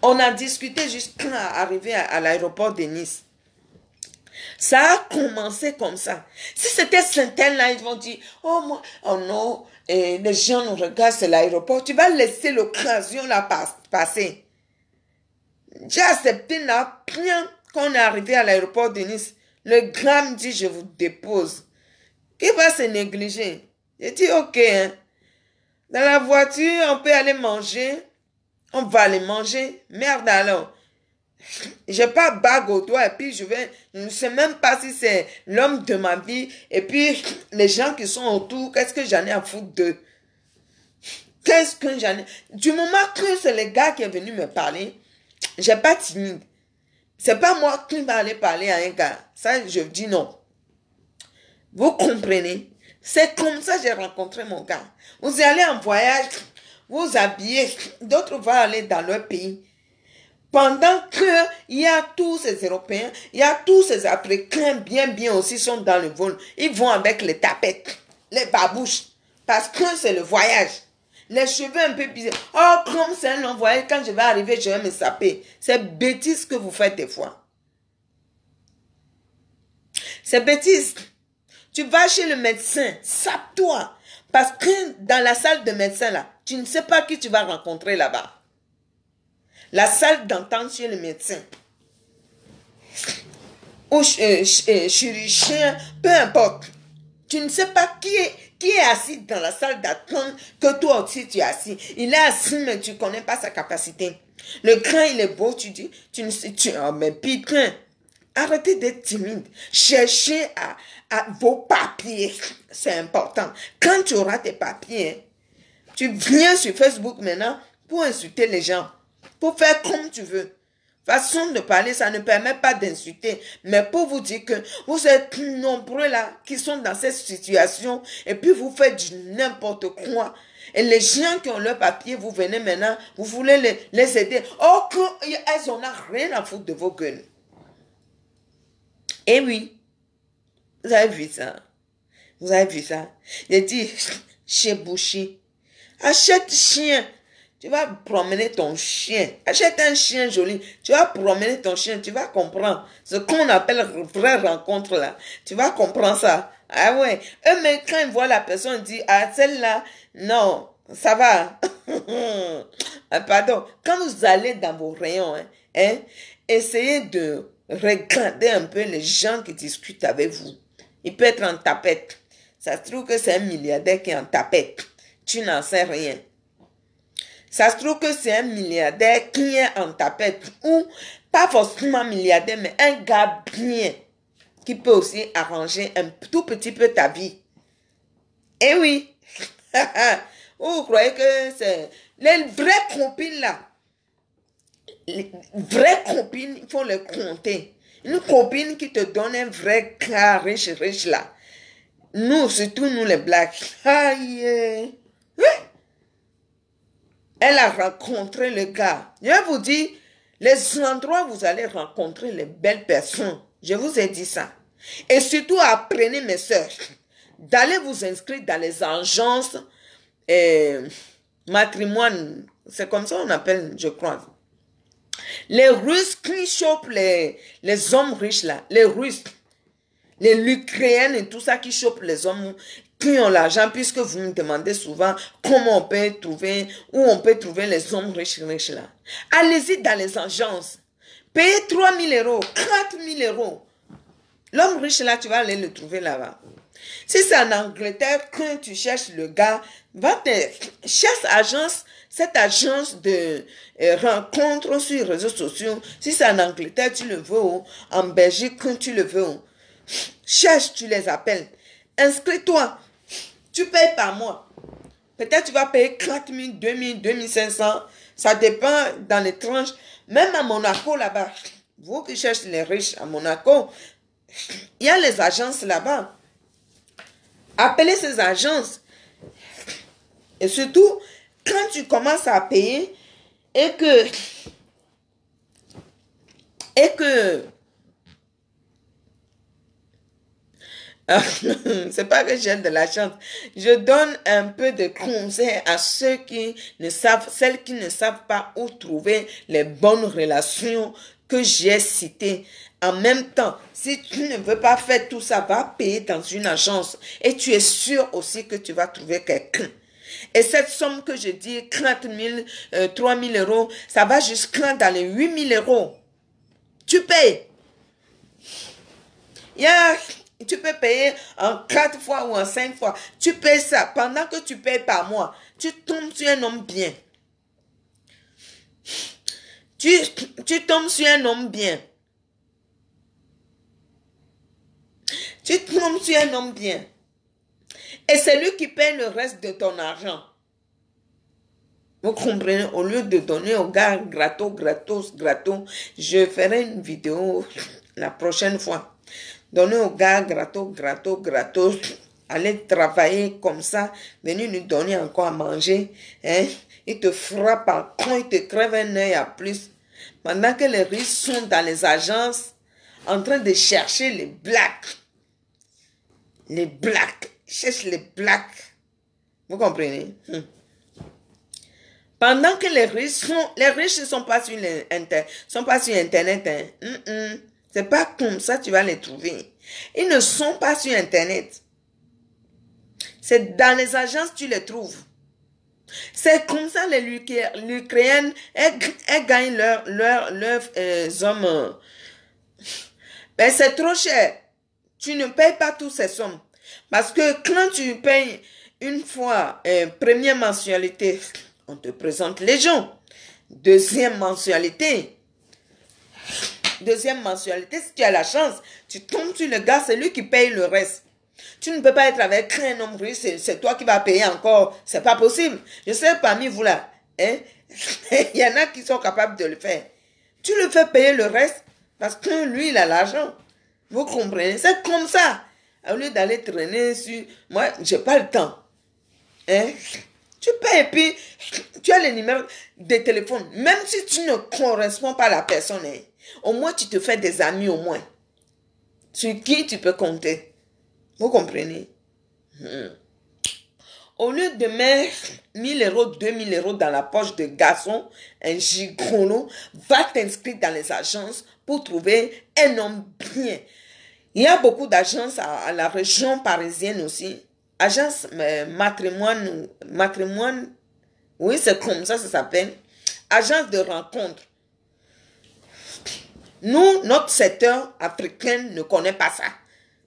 On a discuté jusqu'à arriver à l'aéroport de Nice. Ça a commencé comme ça. Si c'était saint là ils vont dire, oh, moi, oh non, et les gens nous regardent, c'est l'aéroport. Tu vas laisser l'occasion là passer. J'ai accepté là, quand on est arrivé à l'aéroport de Nice. Le gramme dit, je vous dépose. Qui va se négliger? J'ai dit, ok. Hein. Dans la voiture, on peut aller manger. On va aller manger. Merde alors. J'ai pas bague au doigt et puis je vais, je ne sais même pas si c'est l'homme de ma vie et puis les gens qui sont autour, qu'est-ce que j'en ai à foutre d'eux? Qu'est-ce que j'en ai? Du moment que c'est le gars qui est venu me parler, j'ai pas timide. C'est pas moi qui vais aller parler à un gars. Ça, je dis non. Vous comprenez? C'est comme ça que j'ai rencontré mon gars. Vous allez en voyage, vous habillez, d'autres vont aller dans leur pays. Pendant que il y a tous ces Européens, il y a tous ces Africains bien bien aussi sont dans le vol. Ils vont avec les tapettes, les babouches, parce que c'est le voyage. Les cheveux un peu bizarres. Oh, comme c'est un long voyage, quand je vais arriver, je vais me saper. C'est bêtise que vous faites des fois. C'est bêtise. Tu vas chez le médecin, sape-toi. Parce que dans la salle de médecin, là, tu ne sais pas qui tu vas rencontrer là-bas la salle d'entente chez le médecin, ou euh, euh, chirurgien, peu importe. Tu ne sais pas qui est, qui est assis dans la salle d'attente que toi aussi tu es assis. Il est assis, mais tu ne connais pas sa capacité. Le grand, il est beau, tu dis, tu ne sais, tu, oh, mais arrêtez d'être timide. Cherchez à, à vos papiers, c'est important. Quand tu auras tes papiers, tu viens sur Facebook maintenant pour insulter les gens pour faire comme tu veux. Façon de parler, ça ne permet pas d'insulter, mais pour vous dire que vous êtes nombreux là qui sont dans cette situation et puis vous faites du n'importe quoi. Et les gens qui ont leur papier, vous venez maintenant, vous voulez les, les aider. Oh, qu'elles n'ont rien à foutre de vos gueules. Eh oui, vous avez vu ça. Vous avez vu ça. J'ai dit, chez Boucher, achète chien. Tu vas promener ton chien. Achète un chien joli. Tu vas promener ton chien. Tu vas comprendre ce qu'on appelle vraie rencontre là. Tu vas comprendre ça. Ah ouais. eux mec quand ils voient la personne, ils disent, ah, celle-là, non, ça va. Ah, pardon. Quand vous allez dans vos rayons, hein, hein, essayez de regarder un peu les gens qui discutent avec vous. Il peut être en tapette. Ça se trouve que c'est un milliardaire qui est en tapette. Tu n'en sais rien. Ça se trouve que c'est un milliardaire qui est en tapette ou pas forcément milliardaire, mais un gars bien qui peut aussi arranger un tout petit peu ta vie. Eh oui. vous croyez que c'est les vraies copines là. Les vraies copines, il faut les compter. Une copine qui te donne un vrai cas riche, riche là. Nous, surtout nous les blacks. Aïe. oui. Elle a rencontré le gars. Je vous dis, les endroits où vous allez rencontrer les belles personnes, je vous ai dit ça. Et surtout, apprenez, mes soeurs, d'aller vous inscrire dans les agences et euh, matrimoine. C'est comme ça qu'on appelle, je crois. Les Russes qui chopent les, les hommes riches là, les Russes, les Ukrainiens et tout ça qui chopent les hommes, l'argent puisque vous me demandez souvent comment on peut trouver, où on peut trouver les hommes riches, riches là. Allez-y dans les agences. Payez 3 000 euros, 4 000 euros. L'homme riche là, tu vas aller le trouver là-bas. Si c'est en Angleterre quand tu cherches le gars, va te, cherche agence, cette agence de euh, rencontre sur les réseaux sociaux. Si c'est en Angleterre, tu le veux, en Belgique, quand tu le veux. Cherche, tu les appelles. Inscris-toi. Tu payes par mois. Peut-être tu vas payer 4 000, 2 000, 2500. Ça dépend dans les tranches. Même à Monaco, là-bas, vous qui cherchez les riches à Monaco, il y a les agences là-bas. Appelez ces agences. Et surtout, quand tu commences à payer et que et que c'est pas que j'ai de la chance. Je donne un peu de conseils à ceux qui ne savent, celles qui ne savent pas où trouver les bonnes relations que j'ai citées. En même temps, si tu ne veux pas faire tout ça, va payer dans une agence et tu es sûr aussi que tu vas trouver quelqu'un. Et cette somme que je dis, 30 000, 3 euros, ça va jusqu'à dans les 8 000 euros. Tu payes. Yeah. Tu peux payer en quatre fois ou en cinq fois. Tu payes ça pendant que tu payes par mois. Tu tombes sur un homme bien. Tu, tu tombes sur un homme bien. Tu tombes sur un homme bien. Et c'est lui qui paye le reste de ton argent. Vous comprenez, au lieu de donner au gars gratos, gratos, gratos, je ferai une vidéo la prochaine fois donner au gars gratos, gratos, gratos, aller travailler comme ça, venir nous donner encore à manger. Hein? Il te frappe coin il te crève un œil à plus. Pendant que les riches sont dans les agences en train de chercher les blacks. Les blacks. Cherche les blacks. Vous comprenez? Hum. Pendant que les riches sont, les riches sont pas sur, sont pas sur Internet, hein. hum, hum. C'est pas comme ça que tu vas les trouver. Ils ne sont pas sur Internet. C'est dans les agences que tu les trouves. C'est comme ça les l'Ukraine, gagnent leurs leur, leur, euh, hommes. Mais ben, c'est trop cher. Tu ne payes pas toutes ces sommes. Parce que quand tu payes une fois, euh, première mensualité, on te présente les gens. Deuxième mensualité, deuxième mensualité, si tu as la chance, tu tombes sur le gars, c'est lui qui paye le reste. Tu ne peux pas être avec un homme c'est toi qui vas payer encore. C'est pas possible. Je sais parmi vous là, hein, il y en a qui sont capables de le faire. Tu le fais payer le reste parce que lui, il a l'argent. Vous comprenez C'est comme ça. Au lieu d'aller traîner sur... Moi, j'ai pas le temps. Hein? Tu payes et puis tu as les numéros des téléphones, Même si tu ne corresponds pas à la personne. Hein? Au moins, tu te fais des amis, au moins. Sur qui tu peux compter. Vous comprenez? Hmm. Au lieu de mettre 1000 euros, 2000 euros dans la poche de garçon, un gigolo, va t'inscrire dans les agences pour trouver un homme bien. Il y a beaucoup d'agences à, la région parisienne aussi. Agence euh, matrimoine, matrimoine, oui, c'est comme ça, ça s'appelle. Agence de rencontre. Nous, notre secteur africain ne connaît pas ça.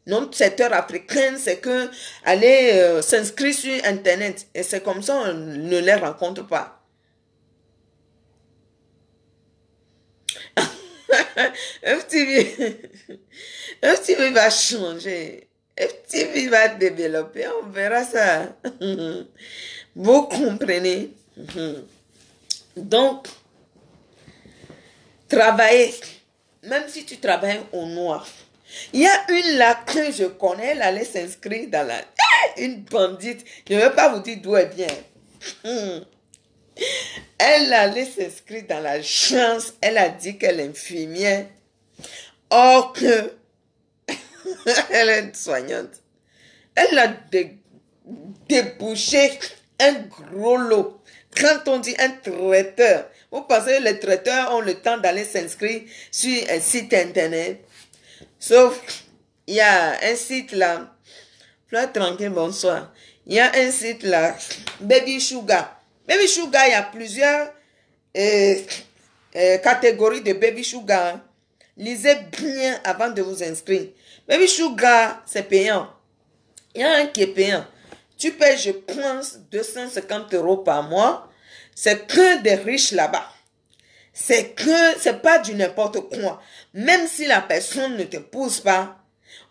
Notre secteur africain, c'est que aller euh, s'inscrire sur Internet. Et c'est comme ça, on ne les rencontre pas. FTV, FTV va changer. FTV va développer. On verra ça. Vous comprenez. Donc, travailler même si tu travailles au noir, il y a une là que je connais, elle allait s'inscrire dans la... Eh, une bandite, je ne veux pas vous dire d'où elle vient. Hmm. Elle allait s'inscrire dans la chance. Elle a dit qu'elle est infirmière. Or que... elle est soignante. Elle a débouché un gros lot. Quand on dit un traiteur, vous pensez que les traiteurs ont le temps d'aller s'inscrire sur un site internet. Sauf, il y a un site là. Fleur tranquille, bonsoir. Il y a un site là. Baby Sugar. Baby Sugar, il y a plusieurs euh, euh, catégories de Baby Sugar. Lisez bien avant de vous inscrire. Baby Sugar, c'est payant. Il y a un qui est payant. Tu payes, je pense, 250 euros par mois. C'est que des riches là-bas. C'est que c'est pas du n'importe quoi. Même si la personne ne te pousse pas,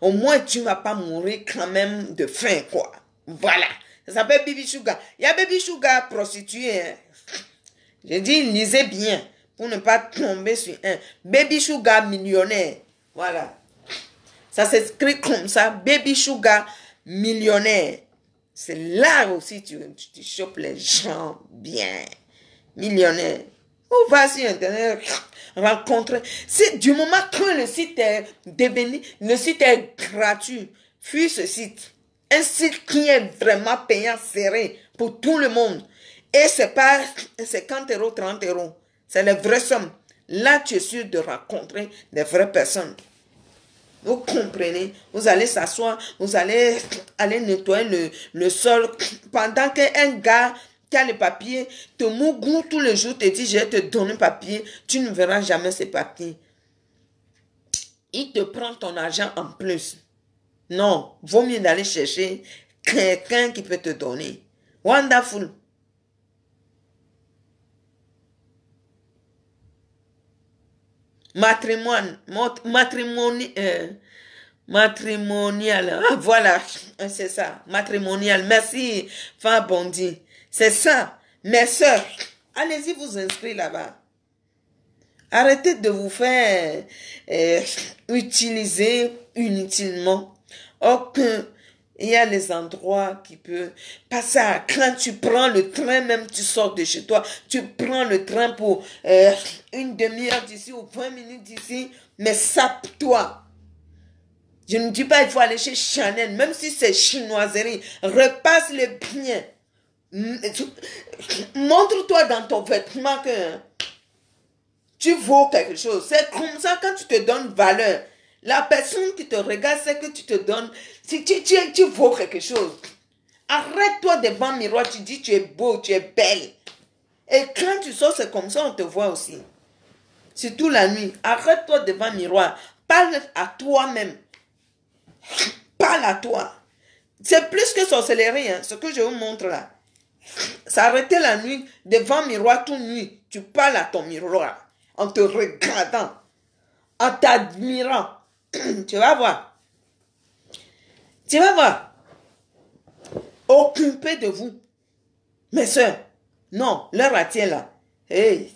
au moins tu vas pas mourir quand même de faim, quoi. Voilà. Ça s'appelle Baby Sugar. Il y a Baby Sugar prostituée. Hein? dit lisez bien pour ne pas tomber sur un. Baby Sugar millionnaire. Voilà. Ça s'écrit comme ça. Baby Sugar millionnaire. C'est là aussi tu, tu, chopes les gens bien. Millionnaires. On va sur Internet, rencontrer. C'est du moment que le site est devenu, le site est gratuit. Fuis ce site. Un site qui est vraiment payant serré pour tout le monde. Et c'est pas 50 euros, 30 euros. C'est les vraies sommes. Là, tu es sûr de rencontrer des vraies personnes. Vous comprenez Vous allez s'asseoir, vous allez aller nettoyer le, sol pendant qu'un gars qui a le papier te mougoue tous les jours, te dit je vais te donner papier, tu ne verras jamais ce papier. Il te prend ton argent en plus. Non, vaut mieux d'aller chercher quelqu'un qui peut te donner. Wonderful. matrimoine, matrimonie, euh, matrimonial. Ah, voilà, c'est ça, matrimonial. Merci, fin Bondi. C'est ça, mes soeurs, Allez-y vous inscrire là-bas. Arrêtez de vous faire euh, utiliser inutilement. Aucun il y a les endroits qui peuvent passer à quand tu prends le train même, tu sors de chez toi, tu prends le train pour euh, une demi-heure d'ici ou 20 minutes d'ici, mais sape-toi. Je ne dis pas il faut aller chez Chanel, même si c'est chinoiserie, repasse le bien. Mm, montre-toi dans ton vêtement que tu vaux quelque chose. C'est comme ça quand tu te donnes valeur. La personne qui te regarde, c'est que tu te donnes, si tu, tu, tu vaux quelque chose. Arrête-toi devant le miroir, tu dis tu es beau, tu es belle. Et quand tu sors, c'est comme ça, on te voit aussi. Surtout la nuit. Arrête-toi devant le miroir. Parle à toi-même. Parle à toi. C'est plus que sorcellerie, hein, ce que je vous montre là. S'arrêter la nuit devant miroir toute nuit. Tu parles à ton miroir en te regardant, en t'admirant. tu vas voir. Tu vas voir. Occupez de vous. Mes soeurs, non, l'heure à là. il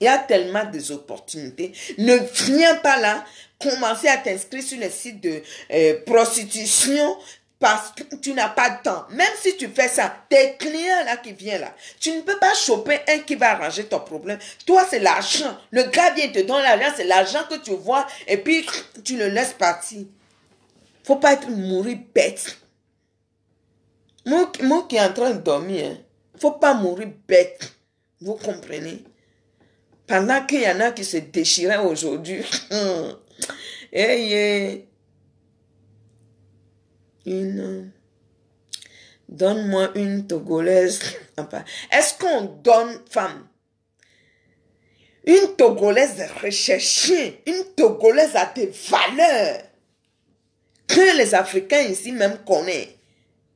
y a tellement des opportunités. Ne viens pas là. Commencez à t'inscrire sur les sites de euh, prostitution parce que tu n'as pas de temps. Même si tu fais ça, tes clients là qui viennent là, tu ne peux pas choper un qui va arranger ton problème. Toi, c'est l'argent. Le gars vient te donner l'argent, c'est l'argent que tu vois et puis tu le laisses partir. Faut pas être mourir bête. Moi, qui est en train de dormir, hein, faut pas mourir bête. Vous comprenez? Pendant qu'il y en a qui se déchiraient aujourd'hui. hey, hey une... Donne-moi une Togolaise. Est-ce qu'on donne, femme, une Togolaise recherchée, une Togolaise à des valeurs que les Africains ici même connaissent,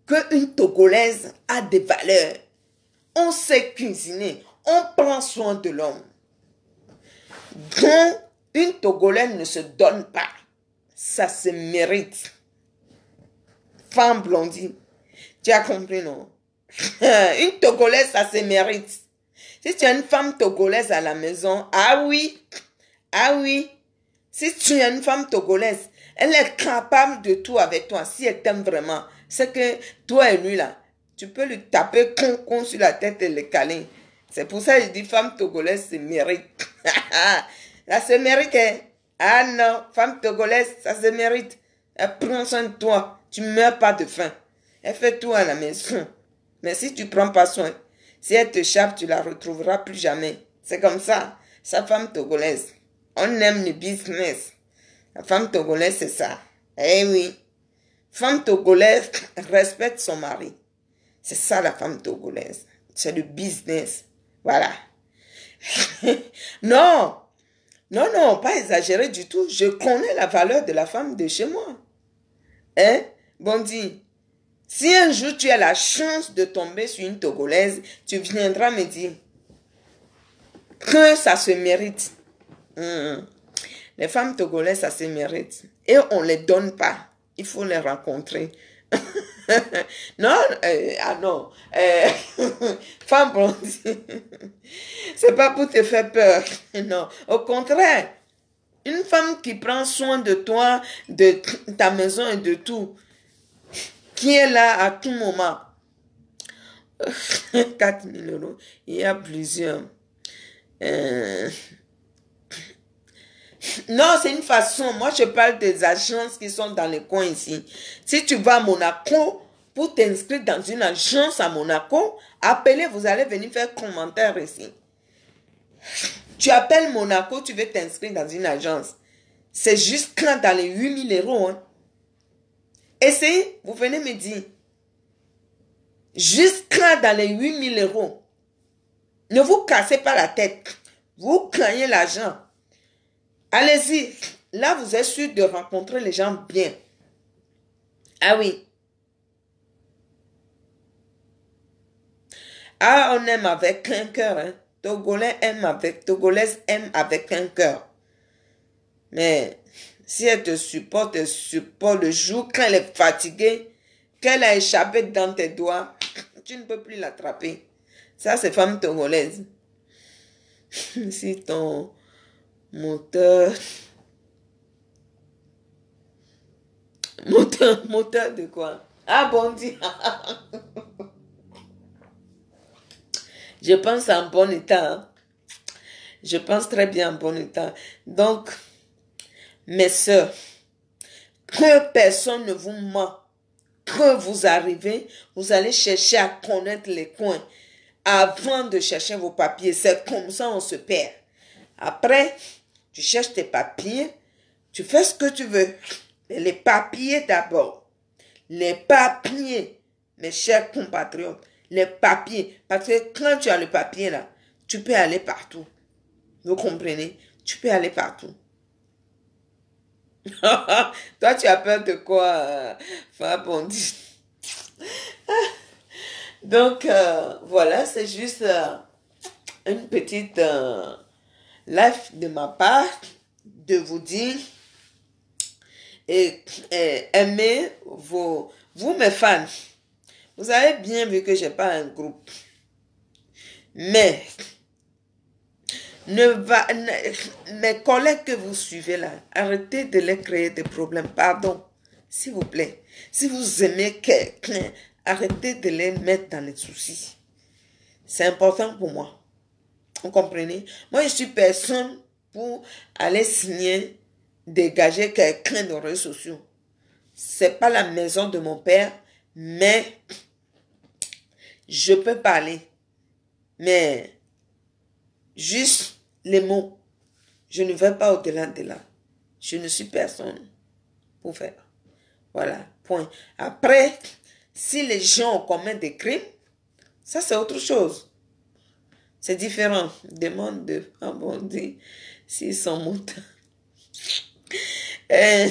que une Togolaise a des valeurs. On sait cuisiner, on prend soin de l'homme. Donc, une Togolaise ne se donne pas. Ça se mérite femme blondie. Tu as compris, non? une Togolaise, ça se mérite. Si tu as une femme togolaise à la maison, ah oui, ah oui. Si tu as une femme togolaise, elle est capable de tout avec toi. Si elle t'aime vraiment, c'est que toi et lui, là, tu peux lui taper con con sur la tête et le caler. C'est pour ça que je dis femme togolaise, c'est mérite. ça se mérite. Hein? Ah non, femme togolaise, ça se mérite. prend soin de toi. Tu meurs pas de faim. Elle fait tout à la maison. Mais si tu prends pas soin, si elle te chappe, tu la retrouveras plus jamais. C'est comme ça. Sa femme togolaise. On aime le business. La femme togolaise, c'est ça. Eh oui. Femme togolaise respecte son mari. C'est ça la femme togolaise. C'est le business. Voilà. non. Non, non, pas exagéré du tout. Je connais la valeur de la femme de chez moi. Hein? Bondi, si un jour tu as la chance de tomber sur une Togolaise, tu viendras me dire que ça se mérite. Hmm. Les femmes togolaises, ça se mérite. Et on ne les donne pas. Il faut les rencontrer. non, euh, ah non. Euh, femme ce c'est pas pour te faire peur. Non, au contraire. Une femme qui prend soin de toi, de ta maison et de tout, est là à tout moment. 4000 euros, il y a plusieurs. Euh, non, c'est une façon. Moi, je parle des agences qui sont dans les coins ici. Si tu vas Monaco, pour t'inscrire dans une agence à Monaco, appelez, vous allez venir faire commentaire ici. Tu appelles Monaco, tu veux t'inscrire dans une agence. C'est juste quand dans les 8000 euros. Hein. Essayez, vous venez me dire, jusqu'à dans les 8000 euros, ne vous cassez pas la tête. Vous craignez l'argent. Allez-y. Là, vous êtes sûr de rencontrer les gens bien. Ah oui. Ah, on aime avec un cœur. Hein. Togolais aime avec, Togolaise aime avec un cœur. Mais si elle te supporte, elle supporte le jour, quand elle est fatiguée, qu'elle a échappé dans tes doigts, tu ne peux plus l'attraper. Ça, c'est femme togolaise. si ton moteur... Moteur, moteur de quoi Ah bon Je pense en bon état. Hein. Je pense très bien en bon état. Donc, mes soeurs, que personne ne vous ment. que vous arrivez, vous allez chercher à connaître les coins avant de chercher vos papiers. C'est comme ça on se perd. Après, tu cherches tes papiers, tu fais ce que tu veux. Mais les papiers d'abord. Les papiers, mes chers compatriotes, les papiers. Parce que quand tu as le papier là, tu peux aller partout. Vous comprenez? Tu peux aller partout. Toi, tu as peur de quoi, euh, faire Donc, euh, voilà, c'est juste euh, une petite live de ma part de vous dire et, aimer vos, vous, mes fans. Vous avez bien vu que j'ai pas un groupe. Mais, ne va, mes collègues que vous suivez là, arrêtez de les créer des problèmes. Pardon, s'il vous plaît. Si vous aimez quelqu'un, arrêtez de les mettre dans les soucis. C'est important pour moi. Vous comprenez Moi, je suis personne pour aller signer, dégager quelqu'un de réseaux sociaux. C'est pas la maison de mon père, mais je peux parler. Mais Juste les mots. Je ne vais pas au-delà de là. Je ne suis personne pour faire. Voilà, point. Après, si les gens commettent des crimes, ça c'est autre chose. C'est différent. Demande de abonder s'ils sont moutons. Euh,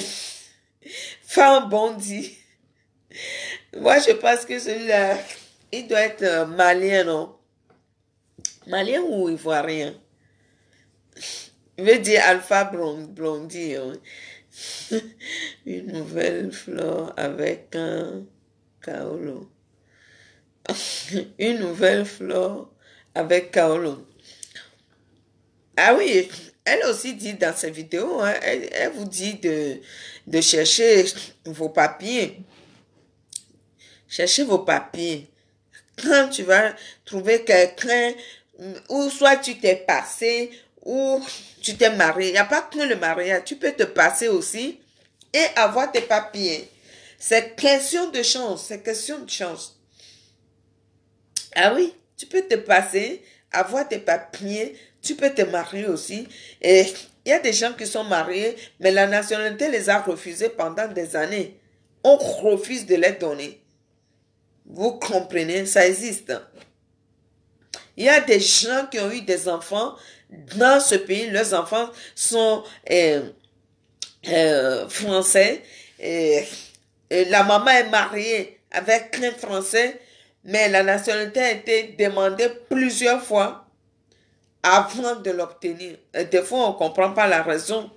femme Moi, je pense que celui-là, il doit être euh, malien, non? malien ou ivoirien Je veut dire Alpha Blondie. Hein. Une nouvelle flore avec un kaolo. Une nouvelle flore avec kaolo. Ah oui, elle aussi dit dans ses vidéos, hein, elle, vous dit de, de chercher vos papiers. Cherchez vos papiers. Quand tu vas trouver quelqu'un ou soit tu t'es passé, ou tu t'es marié. Il n'y a pas que le mariage. Tu peux te passer aussi et avoir tes papiers. C'est question de chance. C'est question de chance. Ah oui, tu peux te passer, avoir tes papiers. Tu peux te marier aussi. Et il y a des gens qui sont mariés, mais la nationalité les a refusés pendant des années. On refuse de les donner. Vous comprenez, ça existe. Il y a des gens qui ont eu des enfants dans ce pays. Leurs enfants sont euh, euh, français. la maman est mariée avec un français, mais la nationalité a été demandée plusieurs fois avant de l'obtenir. Des fois, on ne comprend pas la raison.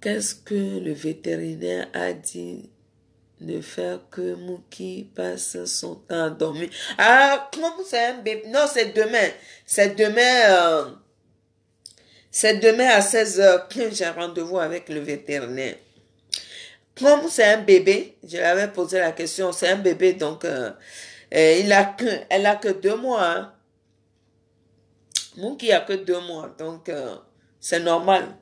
Qu'est-ce que le vétérinaire a dit ne faire que Mouki passe son temps à dormir. Ah, comment c'est un bébé Non, c'est demain. C'est demain. Euh, c'est demain à 16 h que j'ai rendez-vous avec le vétérinaire. Comme c'est un bébé, je l'avais posé la question, c'est un bébé, donc euh, euh, il a que, elle a que deux mois. Hein. Mouki a que deux mois, donc c'est normal.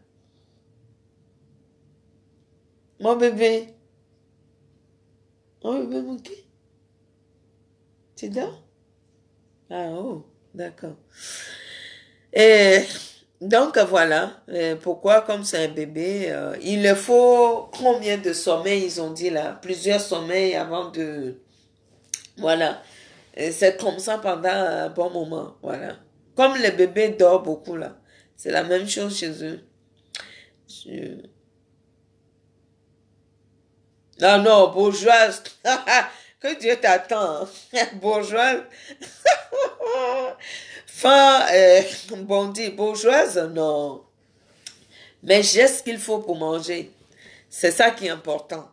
Mon bébé, on Tu dors Ah oh, d'accord. Et donc voilà, pourquoi comme c'est un bébé, euh, il le faut combien de sommeil, ils ont dit là Plusieurs sommeils avant de... Voilà. C'est comme ça pendant un bon moment, voilà. Comme les bébés dort beaucoup là. C'est la même chose chez eux. Je... Non, non, bourgeoise. que Dieu t'attend. bourgeoise. Fin, euh, bon dit, bourgeoise, non. Mais j'ai ce qu'il faut pour manger. C'est ça qui est important.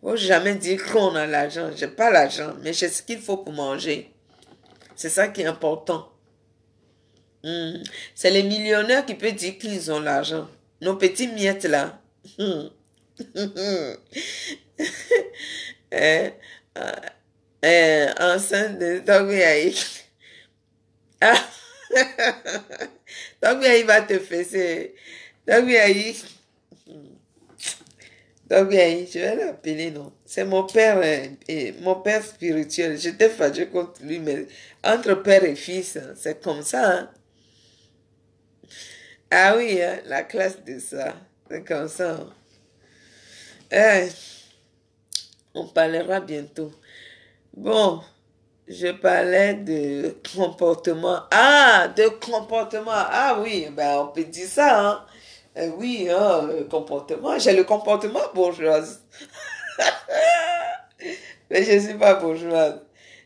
Faut jamais dire qu'on a l'argent. J'ai pas l'argent, mais j'ai ce qu'il faut pour manger. C'est ça qui est important. Hmm. C'est les millionnaires qui peuvent dire qu'ils ont l'argent. Nos petits miettes là. Hmm. eh, eh, enceinte de Togbiaï. Ah. Togbiaï va te fesser. Togbiaï. Togbiaï, je vais l'appeler, non. C'est mon père, euh, mon père spirituel. J'étais fâché contre lui, mais entre père et fils, hein, c'est comme ça. Hein. Ah oui, hein, la classe de ça. C'est comme ça. Hein on parlera bientôt. Bon, je parlais de comportement. Ah, de comportement. Ah oui, ben on peut dire ça. Hein. Euh, oui, hein, le comportement. J'ai le comportement bourgeoise. Mais je ne suis pas bourgeoise.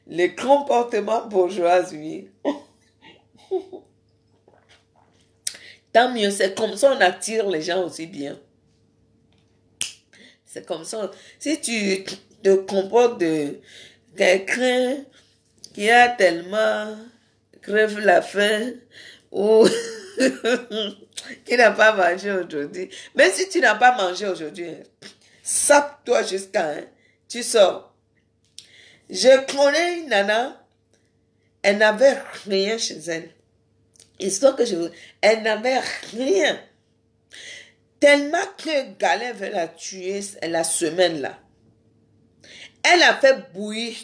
Le comportement bourgeoise, oui. Tant mieux, c'est comme ça on attire les gens aussi bien. C'est comme ça. Si tu te comportes de quelqu'un qui a tellement crève la faim ou qui n'a pas mangé aujourd'hui, même si tu n'as pas mangé aujourd'hui, sape-toi jusqu'à, tu sors. Je connais une nana, elle n'avait rien chez elle. Histoire que je vous... Elle n'avait rien. Tellement que Galen veut la tuer la semaine là. Elle a fait bouillir,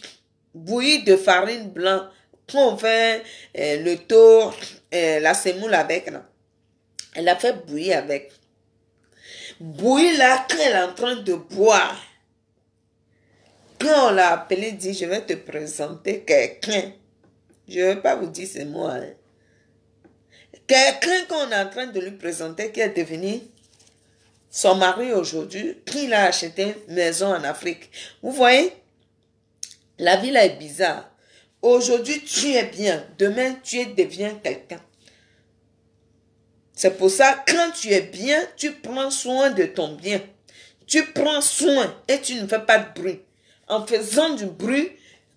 bouillir de farine blanche, qu'on fait euh, le tour, euh, la semoule avec Elle a fait bouillir avec. Bouillir là qu'elle est en train de boire. Quand on l'a appelé, dit je vais te présenter quelqu'un. Je ne vais pas vous dire c'est moi. Hein. Quelqu'un qu'on est en train de lui présenter qui est devenu son mari aujourd'hui, il a acheté une maison en Afrique. Vous voyez, la vie là est bizarre. Aujourd'hui, tu es bien. Demain, tu deviens quelqu'un. C'est pour ça, quand tu es bien, tu prends soin de ton bien. Tu prends soin et tu ne fais pas de bruit. En faisant du bruit,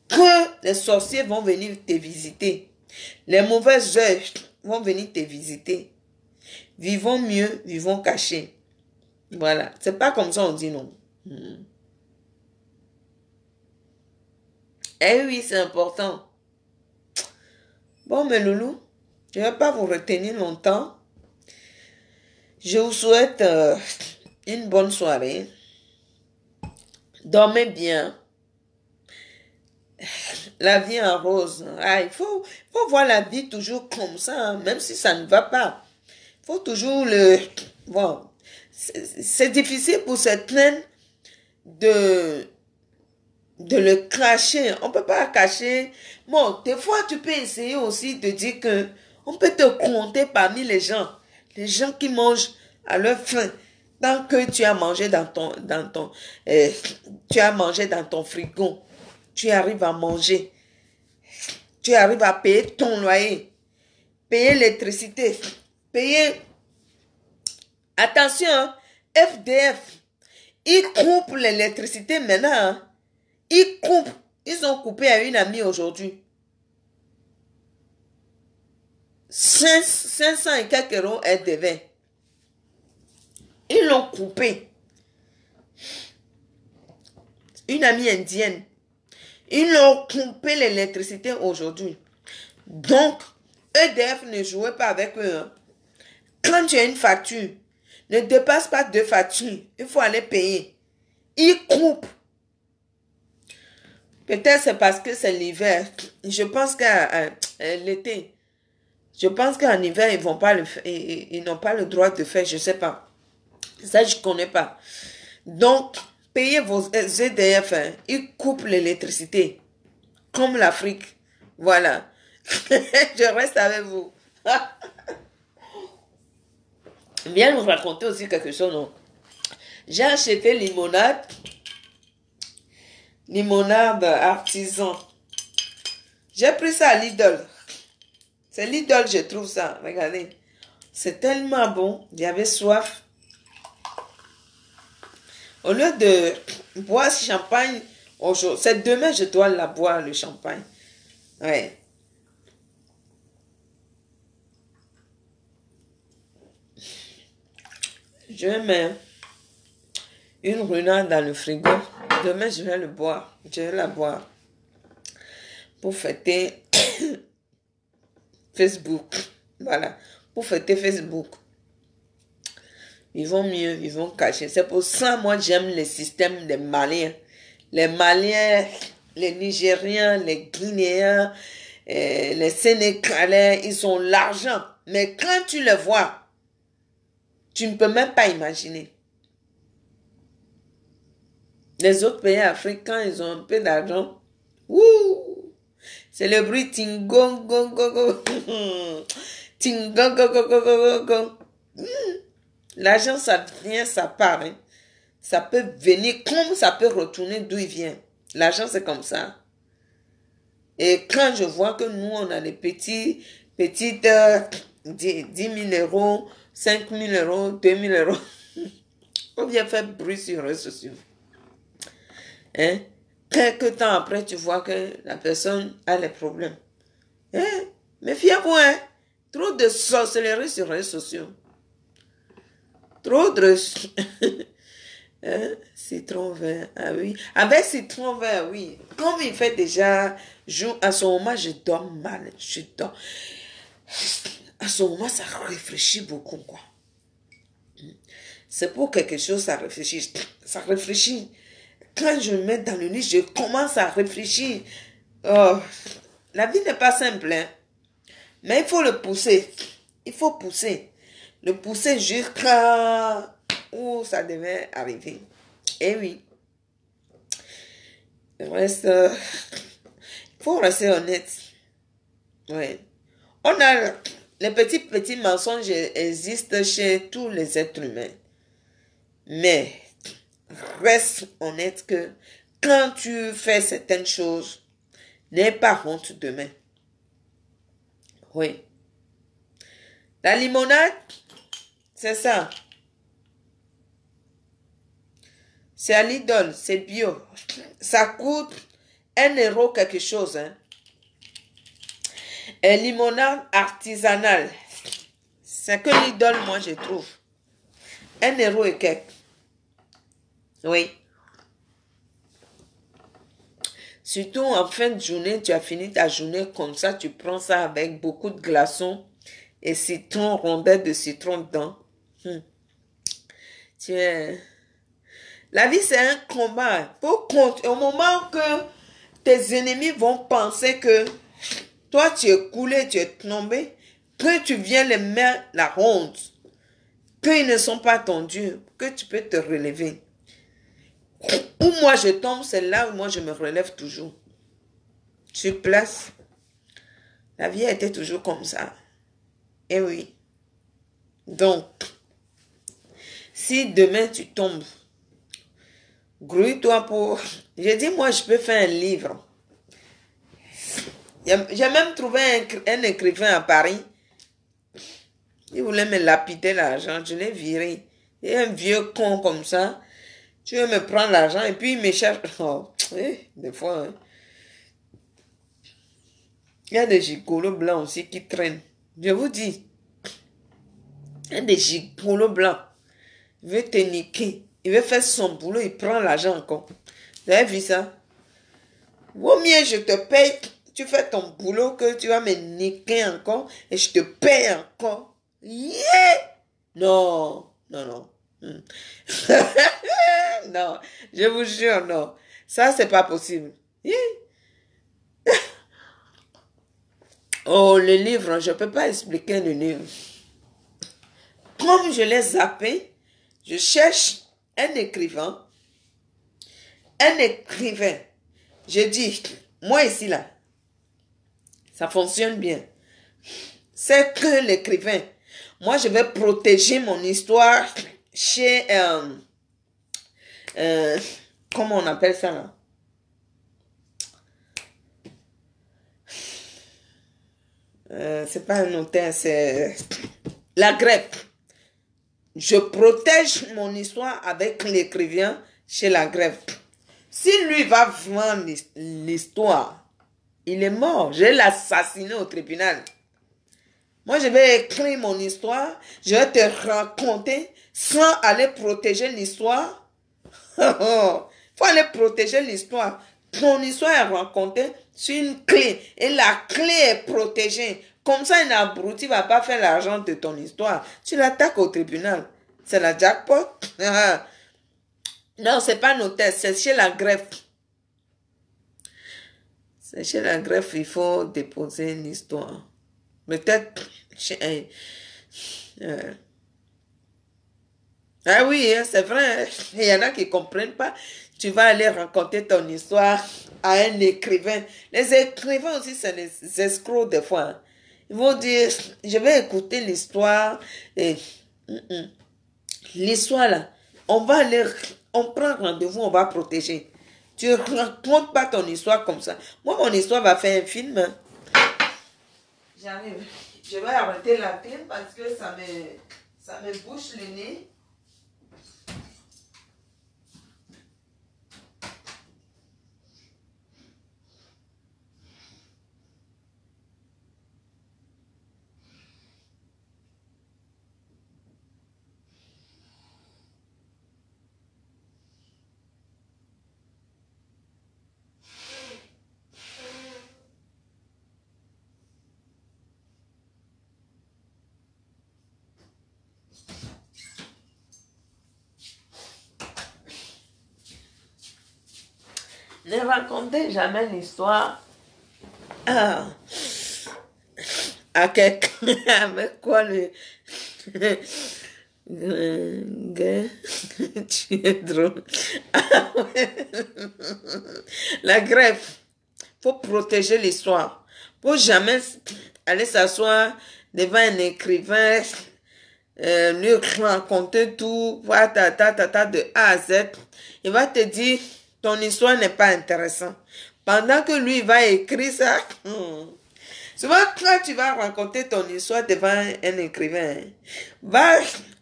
que les sorciers vont venir te visiter. Les mauvaises œuvres vont venir te visiter. Vivons mieux, vivons cachés. Voilà. C'est pas comme ça on dit non. Hmm. Eh oui, c'est important. Bon, mes loulous, je ne vais pas vous retenir longtemps. Je vous souhaite euh, une bonne soirée. Dormez bien. La vie en rose. Ah, il faut, voir la vie toujours comme ça, hein, même si ça ne va pas. Il faut toujours le... Bon, c'est difficile pour cette plaine de, de le cracher. On ne peut pas cacher. Bon, des fois, tu peux essayer aussi de dire que on peut te compter parmi les gens. Les gens qui mangent à leur faim. Tant que tu as mangé dans ton, dans ton, eh, tu as mangé dans ton frigo. Tu arrives à manger. Tu arrives à payer ton loyer. Payer l'électricité. Payer Attention, FDF, hein. ils coupent l'électricité maintenant. Hein. Ils coupent. Ils ont coupé à une amie aujourd'hui. 500 et quelques euros, elle devait. Ils l'ont coupé. Une amie indienne. Ils l'ont coupé l'électricité aujourd'hui. Donc, EDF ne jouait pas avec eux. Hein. Quand tu as une facture, ne dépasse pas deux factures. Il faut aller payer. Ils coupent. Peut-être c'est parce que c'est l'hiver. Je pense qu'à euh, euh, l'été, je pense qu'en hiver, ils vont pas ils, n'ont pas le droit de faire, je sais pas. Ça, je connais pas. Donc, payez vos EDF, euh, e hein. ils coupent l'électricité. Comme l'Afrique. Voilà. je reste avec vous. Bien vous raconter aussi quelque chose, J'ai acheté limonade, limonade artisan. J'ai pris ça à Lidl. C'est Lidl, je trouve ça. Regardez. C'est tellement bon. il y avait soif. Au lieu de boire ce champagne aujourd'hui, c'est demain je dois la boire, le champagne. Ouais. Je mets une runa dans le frigo. Demain, je vais le boire. Je vais la boire pour fêter Facebook. Voilà, pour fêter Facebook. Ils vont mieux, ils vont cacher. C'est pour ça, moi, j'aime les systèmes des Maliens. Les Maliens, les Nigériens, les Guinéens, eh, les Sénégalais, ils sont l'argent. Mais quand tu les vois, tu ne peux même pas imaginer. Les autres pays africains, ils ont un peu d'argent. C'est le bruit hmm. L'argent, ça vient, ça part. Hein. Ça peut venir comme ça peut retourner d'où il vient. L'argent, c'est comme ça. Et quand je vois que nous, on a les petits, petites 10 euh, 5.000 000 euros, 2 euros. On vient faire bruit sur les réseaux sociaux. Hein? Quelques temps après, tu vois que la personne a les problèmes. Hein? Méfiez-vous, hein? Trop de sorcellerie sur les réseaux sociaux. Trop de... Hein? Citron vert, ah oui. Avec ah ben, citron vert, oui. Comme il fait déjà jour, à son moment, je dors mal. Je dors à ce moment, ça réfléchit beaucoup, quoi. C'est pour quelque chose, ça réfléchit. Ça réfléchit. Quand je me mets dans le lit, je commence à réfléchir. Oh, la vie n'est pas simple, hein. Mais il faut le pousser. Il faut pousser. Le pousser jusqu'à où ça devait arriver. Eh oui. Il euh, faut rester honnête. Ouais. On a les petits, petits mensonges existent chez tous les êtres humains. Mais reste honnête que quand tu fais certaines choses, n'aie pas honte demain. Oui. La limonade, c'est ça. C'est à l'idole, c'est bio. Ça coûte un euro quelque chose. Hein. Un limonade artisanale. C'est que l'idole, moi, je trouve. Un héros et quelques. Oui. Surtout en fin de journée, tu as fini ta journée comme ça, tu prends ça avec beaucoup de glaçons et citron, rondelles de citron dedans. Hmm. Tiens. La vie, c'est un combat. Pour compte, au moment que tes ennemis vont penser que toi, tu es coulé, tu es tombé. Que tu viens les mains la ronde. ils ne sont pas tendus, Que tu peux te relever. Où moi je tombe, c'est là où moi je me relève toujours. Sur place. La vie était toujours comme ça. Eh oui. Donc, si demain tu tombes, grouille-toi pour... J'ai dis, moi, je peux faire un livre. J'ai même trouvé un, écrivain à Paris. Il voulait me lapider l'argent. Je l'ai viré. Il a un vieux con comme ça. Tu veux me prendre l'argent et puis il me cherche. Oh, des fois, hein. Il y a des gigolos blancs aussi qui traînent. Je vous dis. Il y a des gigolos blancs. Il veut te niquer. Il veut faire son boulot. Il prend l'argent encore. Vous avez vu ça? Vaut mieux je te paye tu fais ton boulot que tu vas me niquer encore et je te paye encore. Yeah! Non, non, non. Hmm. non, je vous jure, non. Ça, c'est pas possible. oh, le livre, hein, je peux pas expliquer le livre. Comme je l'ai zappé, je cherche un écrivain. Un écrivain. Je dis, moi ici, là, ça fonctionne bien. C'est que l'écrivain. Moi, je vais protéger mon histoire chez... Euh, euh, comment on appelle ça là euh, c'est pas un hôtel, c'est la greffe. Je protège mon histoire avec l'écrivain chez la grève. Si lui va vendre l'histoire il est mort. Je vais l'assassiner au tribunal. Moi, je vais écrire mon histoire. Je vais te raconter sans aller protéger l'histoire. Il faut aller protéger l'histoire. Ton histoire est racontée sur une clé. Et la clé est protégée. Comme ça, un abruti ne va pas faire l'argent de ton histoire. Tu l'attaques au tribunal. C'est la jackpot. non, n'est pas notaire. C'est chez la greffe. Chez la greffe, il faut déposer une histoire. Peut-être euh. Ah oui, hein, c'est vrai. Hein. Il y en a qui ne comprennent pas. Tu vas aller raconter ton histoire à un écrivain. Les écrivains aussi, c'est des escrocs des fois. Hein. Ils vont dire, je vais écouter l'histoire. Mm, mm. L'histoire là, on va aller, on prend rendez-vous, on va protéger. Tu ne racontes pas ton histoire comme ça. Moi, mon histoire va faire un film. J'arrive. Je vais arrêter la clim parce que ça me, ça me bouche le nez. racontez jamais l'histoire ah. à quelqu'un avec quoi le... tu es drôle. Ah La greffe, pour protéger l'histoire, pour jamais aller s'asseoir devant un écrivain, euh, lui raconter tout, ta, ta, ta, ta, de A à Z. Il va te dire, ton histoire n'est pas intéressante. Pendant que lui va écrire ça, hmm. souvent quand tu vas raconter ton histoire devant un écrivain, va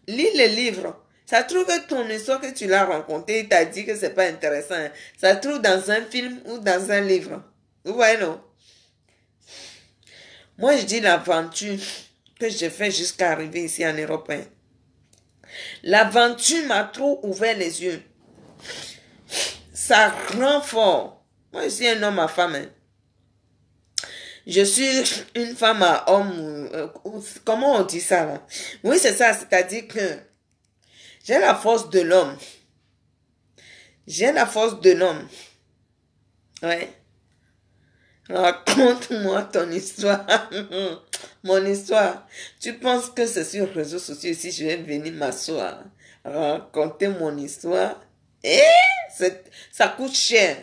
lire le livre. Ça trouve que ton histoire que tu l'as racontée, il t'a dit que c'est pas intéressant. Ça trouve dans un film ou dans un livre. Vous voyez, non? Moi, je dis l'aventure que j'ai fait jusqu'à arriver ici en Europe. L'aventure m'a trop ouvert les yeux. Ça rend fort. Moi, je suis un homme à femme. Hein. Je suis une femme à homme. Euh, comment on dit ça Oui, c'est ça. C'est-à-dire que j'ai la force de l'homme. J'ai la force de l'homme. Ouais. Raconte-moi ton histoire. Mon histoire. Tu penses que c'est sur les réseaux sociaux si je vais venir m'asseoir. Raconter mon histoire. Et ça coûte cher.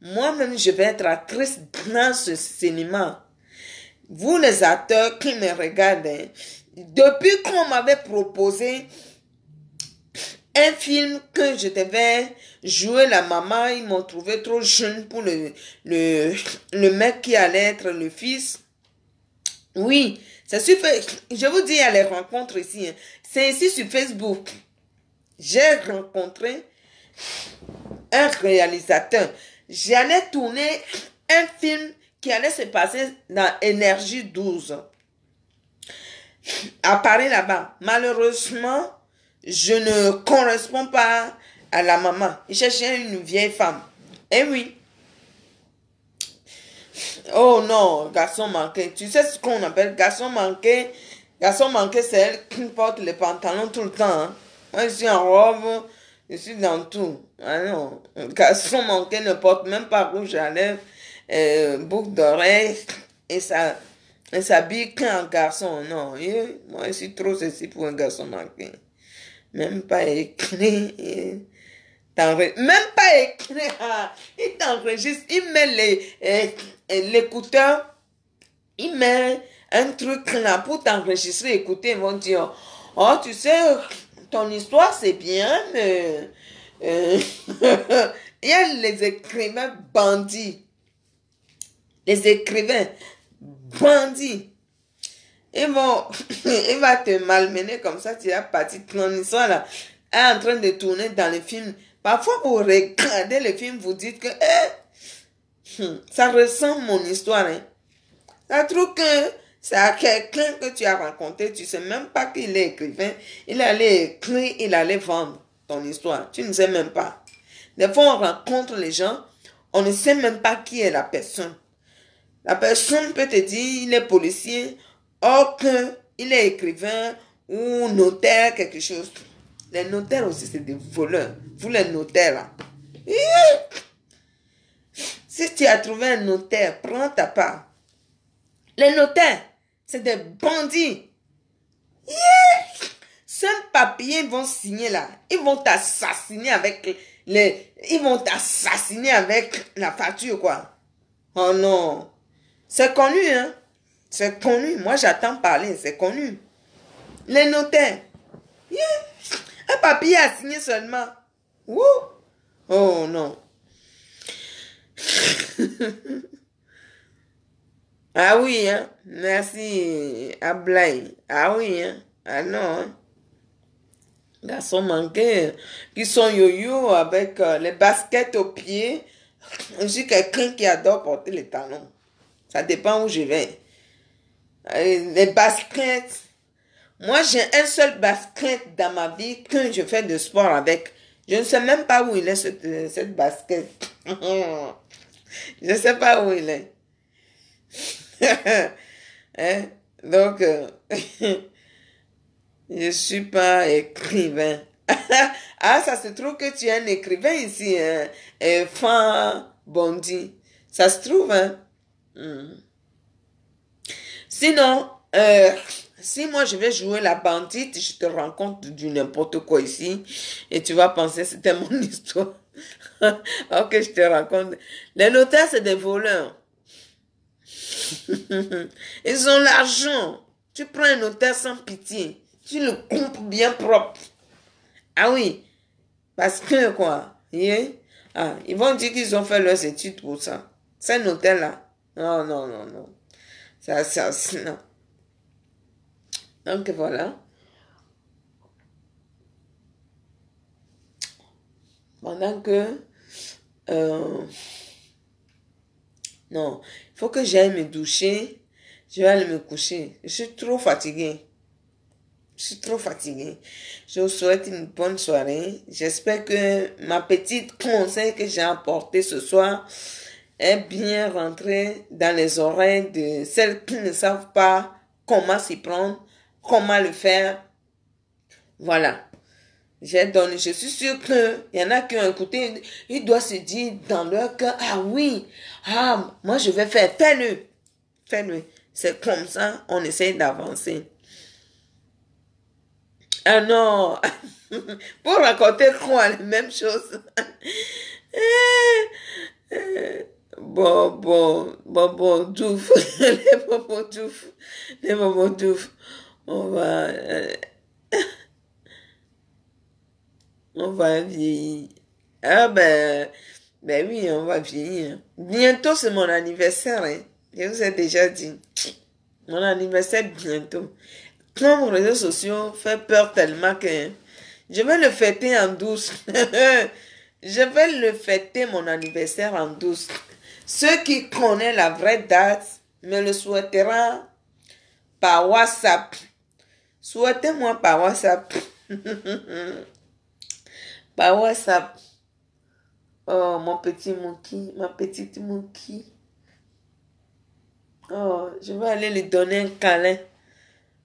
Moi-même, je vais être actrice dans ce cinéma. Vous, les acteurs qui me regardent, hein, depuis qu'on m'avait proposé un film que je devais jouer la maman, ils m'ont trouvé trop jeune pour le, mec qui allait être le fils. Oui, c'est sur Je vous dis à les rencontres ici. Hein. C'est ici sur Facebook. J'ai rencontré un réalisateur. J'allais tourner un film qui allait se passer dans Énergie 12 à Paris là-bas. Malheureusement, je ne corresponds pas à la maman. Il cherchait une vieille femme. et eh oui. Oh non, garçon manqué. Tu sais ce qu'on appelle garçon manqué. Garçon manqué, c'est elle qui porte les pantalons tout le temps. Hein. Moi, je suis en robe. Je suis dans tout. Un ah garçon manqué ne porte même pas rouge à lèvres, euh, boucle d'oreille et ça et s'habille qu'un garçon. Non, moi je suis trop ceci pour un garçon manqué. Même pas écrit. même pas écrit. Ah, il t'enregistre, il met les, euh, l'écouteur, il met un truc là pour t'enregistrer, écouter. Ils vont dire, oh, tu sais, ton histoire, c'est bien, mais euh, il y a les écrivains bandits. Les écrivains bandits. Ils vont, il va te malmener comme ça, tu as parti ton histoire là, est en train de tourner dans les films. Parfois, vous regardez les films, vous dites que, hein, hmm, ça ressemble à mon histoire, hein. Ça trouve que, c'est à quelqu'un que tu as rencontré, tu ne sais même pas qu'il est écrivain. Il allait écrire, il allait vendre ton histoire. Tu ne sais même pas. Des fois, on rencontre les gens, on ne sait même pas qui est la personne. La personne peut te dire, il est policier, ou qu'il il est écrivain ou notaire, quelque chose. Les notaires aussi, c'est des voleurs. Vous, les notaires, là. Si tu as trouvé un notaire, prends ta part. Les notaires, c'est des bandits. Yeah! Seuls papier, vont signer là. Ils vont t'assassiner avec les. Ils vont t'assassiner avec la facture, quoi. Oh non. C'est connu, hein. C'est connu. Moi, j'attends parler. C'est connu. Les notaires. Yeah. Un papier à signer seulement. Oh non. Ah oui, hein. Merci, Ablay. Ah oui, hein. Ah non, hein. Garçon manqué, hein. qui sont yo-yo avec euh, les baskets aux pieds. Je quelqu'un qui adore porter les talons. Ça dépend où je vais. Euh, les baskets. Moi, j'ai un seul basket dans ma vie que je fais de sport avec. Je ne sais même pas où il est, cette, euh, cette basket. je ne sais pas où il est. Hein? Donc, euh, je suis pas écrivain. ah, ça se trouve que tu es un écrivain ici, hein? fan bondi. Ça se trouve, hein? hmm. Sinon, euh, si moi je vais jouer la bandite, je te rends compte du n'importe quoi ici et tu vas penser c'était mon histoire. ok, je te raconte. Les notaires, c'est des voleurs. Ils ont l'argent. Tu prends un hôtel sans pitié. Tu le comptes bien propre. Ah oui. Parce que quoi? Hein? Ah, ils vont dire qu'ils ont fait leurs études pour ça. C'est un hôtel-là. Non, non, non, non. Ça, ça, non. Donc voilà. Pendant que... Euh, non, faut que j'aille me doucher. Je vais aller me coucher. Je suis trop fatiguée. Je suis trop fatiguée. Je vous souhaite une bonne soirée. J'espère que ma petite conseil que j'ai apporté ce soir est bien rentré dans les oreilles de celles qui ne savent pas comment s'y prendre, comment le faire. Voilà. J'ai donné, je suis sûre qu'il y en a qui ont écouté, ils doivent se dire dans leur cœur, ah oui, ah, moi je vais faire, fais-le, fais-le. C'est comme ça, on essaye d'avancer. Ah non, pour raconter quoi, les mêmes choses. bon, bon, bon, bon, douf, les bonbons douf, les bonbons douf. On va... Euh, on va vieillir. Ah ben, ben oui, on va vieillir. Bientôt, c'est mon anniversaire. Hein. Je vous ai déjà dit. Mon anniversaire bientôt. Quand mon réseaux sociaux fait peur tellement que hein, je vais le fêter en douce. je vais le fêter mon anniversaire en douce. Ceux qui connaissent la vraie date me le souhaiteront par WhatsApp. Souhaitez-moi par WhatsApp. Bah ouais, ça. Oh, mon petit monkey, ma petite monkey. Oh, je vais aller lui donner un câlin.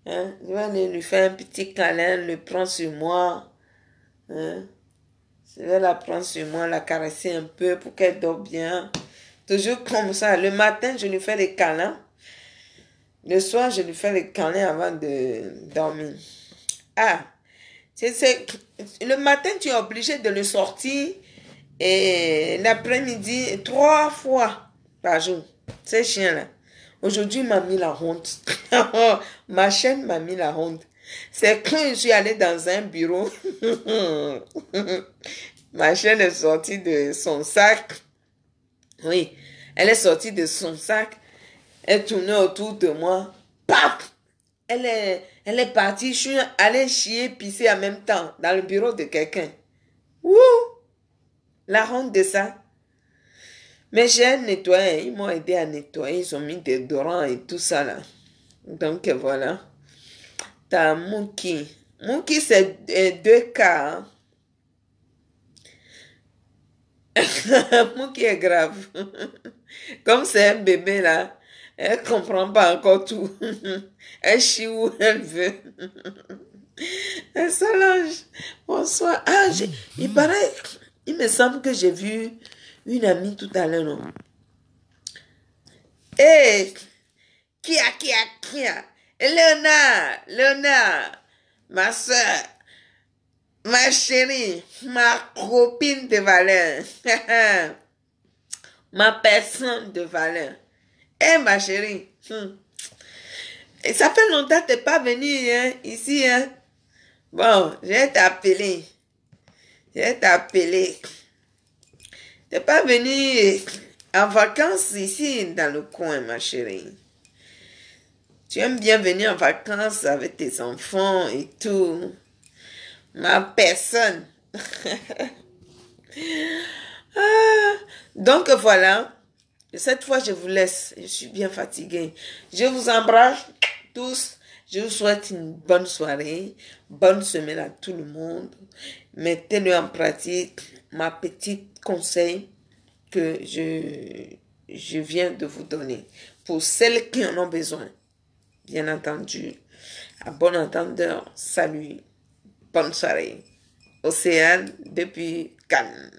Hein. Je vais aller lui faire un petit câlin, le prendre sur moi. Hein. Je vais la prendre sur moi, la caresser un peu pour qu'elle dort bien. Toujours comme ça. Le matin, je lui fais des câlins. Le soir, je lui fais des câlins avant de dormir. Ah, le matin, tu es obligé de le sortir et l'après-midi, trois fois par jour. Ces chiens-là. Aujourd'hui, m'a mis la honte. Ma chaîne m'a mis la honte. C'est quand je suis allée dans un bureau. Ma chaîne est sortie de son sac. Oui, elle est sortie de son sac. Elle tournait autour de moi. Paf! Elle est elle est partie, je suis allée chier, pisser en même temps dans le bureau de quelqu'un. Wouh! La honte de ça. Mais j'ai nettoyé, ils m'ont aidé à nettoyer, ils ont mis des dorants et tout ça là. Donc voilà. T'as Mouki. Mouki, c'est euh, deux cas. Hein. Mouki est grave. Comme c'est un bébé là, elle comprend pas encore tout. Elle chie où elle veut. Elle s'allonge. Bonsoir. Ah, il paraît, il me semble que j'ai vu une amie tout à l'heure, Hé! Eh, qui a, qui a, qui a? Léonard, Léonard, ma soeur, ma chérie, ma copine de valeur, ma personne de valeur. Eh, ma chérie. Hmm. Et ça fait longtemps que tu n'es pas venu hein, ici. Hein. Bon, je vais t'appeler. Je vais Tu n'es pas venu en vacances ici dans le coin, ma chérie. Tu aimes bien venir en vacances avec tes enfants et tout. Ma personne. Ah, donc voilà cette fois, je vous laisse. Je suis bien fatiguée. Je vous embrasse tous. Je vous souhaite une bonne soirée, bonne semaine à tout le monde. Mettez-le en pratique, ma petite conseil que je, je viens de vous donner pour celles qui en ont besoin. Bien entendu, à bon entendeur, salut, bonne soirée. Océane depuis Cannes.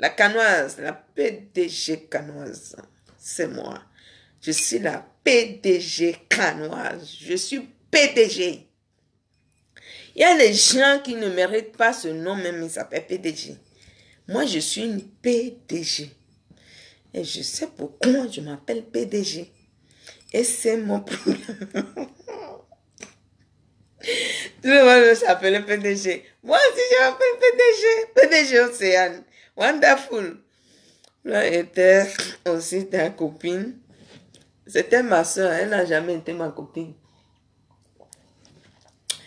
La canoise, la PDG canoise, c'est moi. Je suis la PDG canoise. Je suis PDG. Il y a des gens qui ne méritent pas ce nom, même ils s'appellent PDG. Moi, je suis une PDG. Et je sais pourquoi je m'appelle PDG. Et c'est mon problème. Tout le monde s'appelle PDG. Moi aussi, je m'appelle PDG. PDG Océane. Wonderful. Là était aussi ta copine. C'était ma soeur. Elle n'a jamais été ma copine.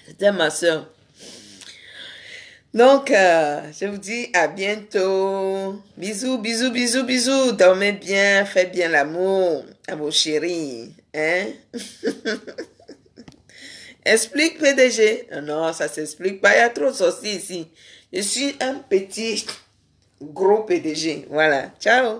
C'était ma soeur. Donc, euh, je vous dis à bientôt. Bisous, bisous, bisous, bisous. Dormez bien, faites bien l'amour à vos chéris. Hein? Explique, PDG. Non, ça s'explique pas. Il y a trop de sorciers ici. Je suis un petit gros PDG. Voilà. Ciao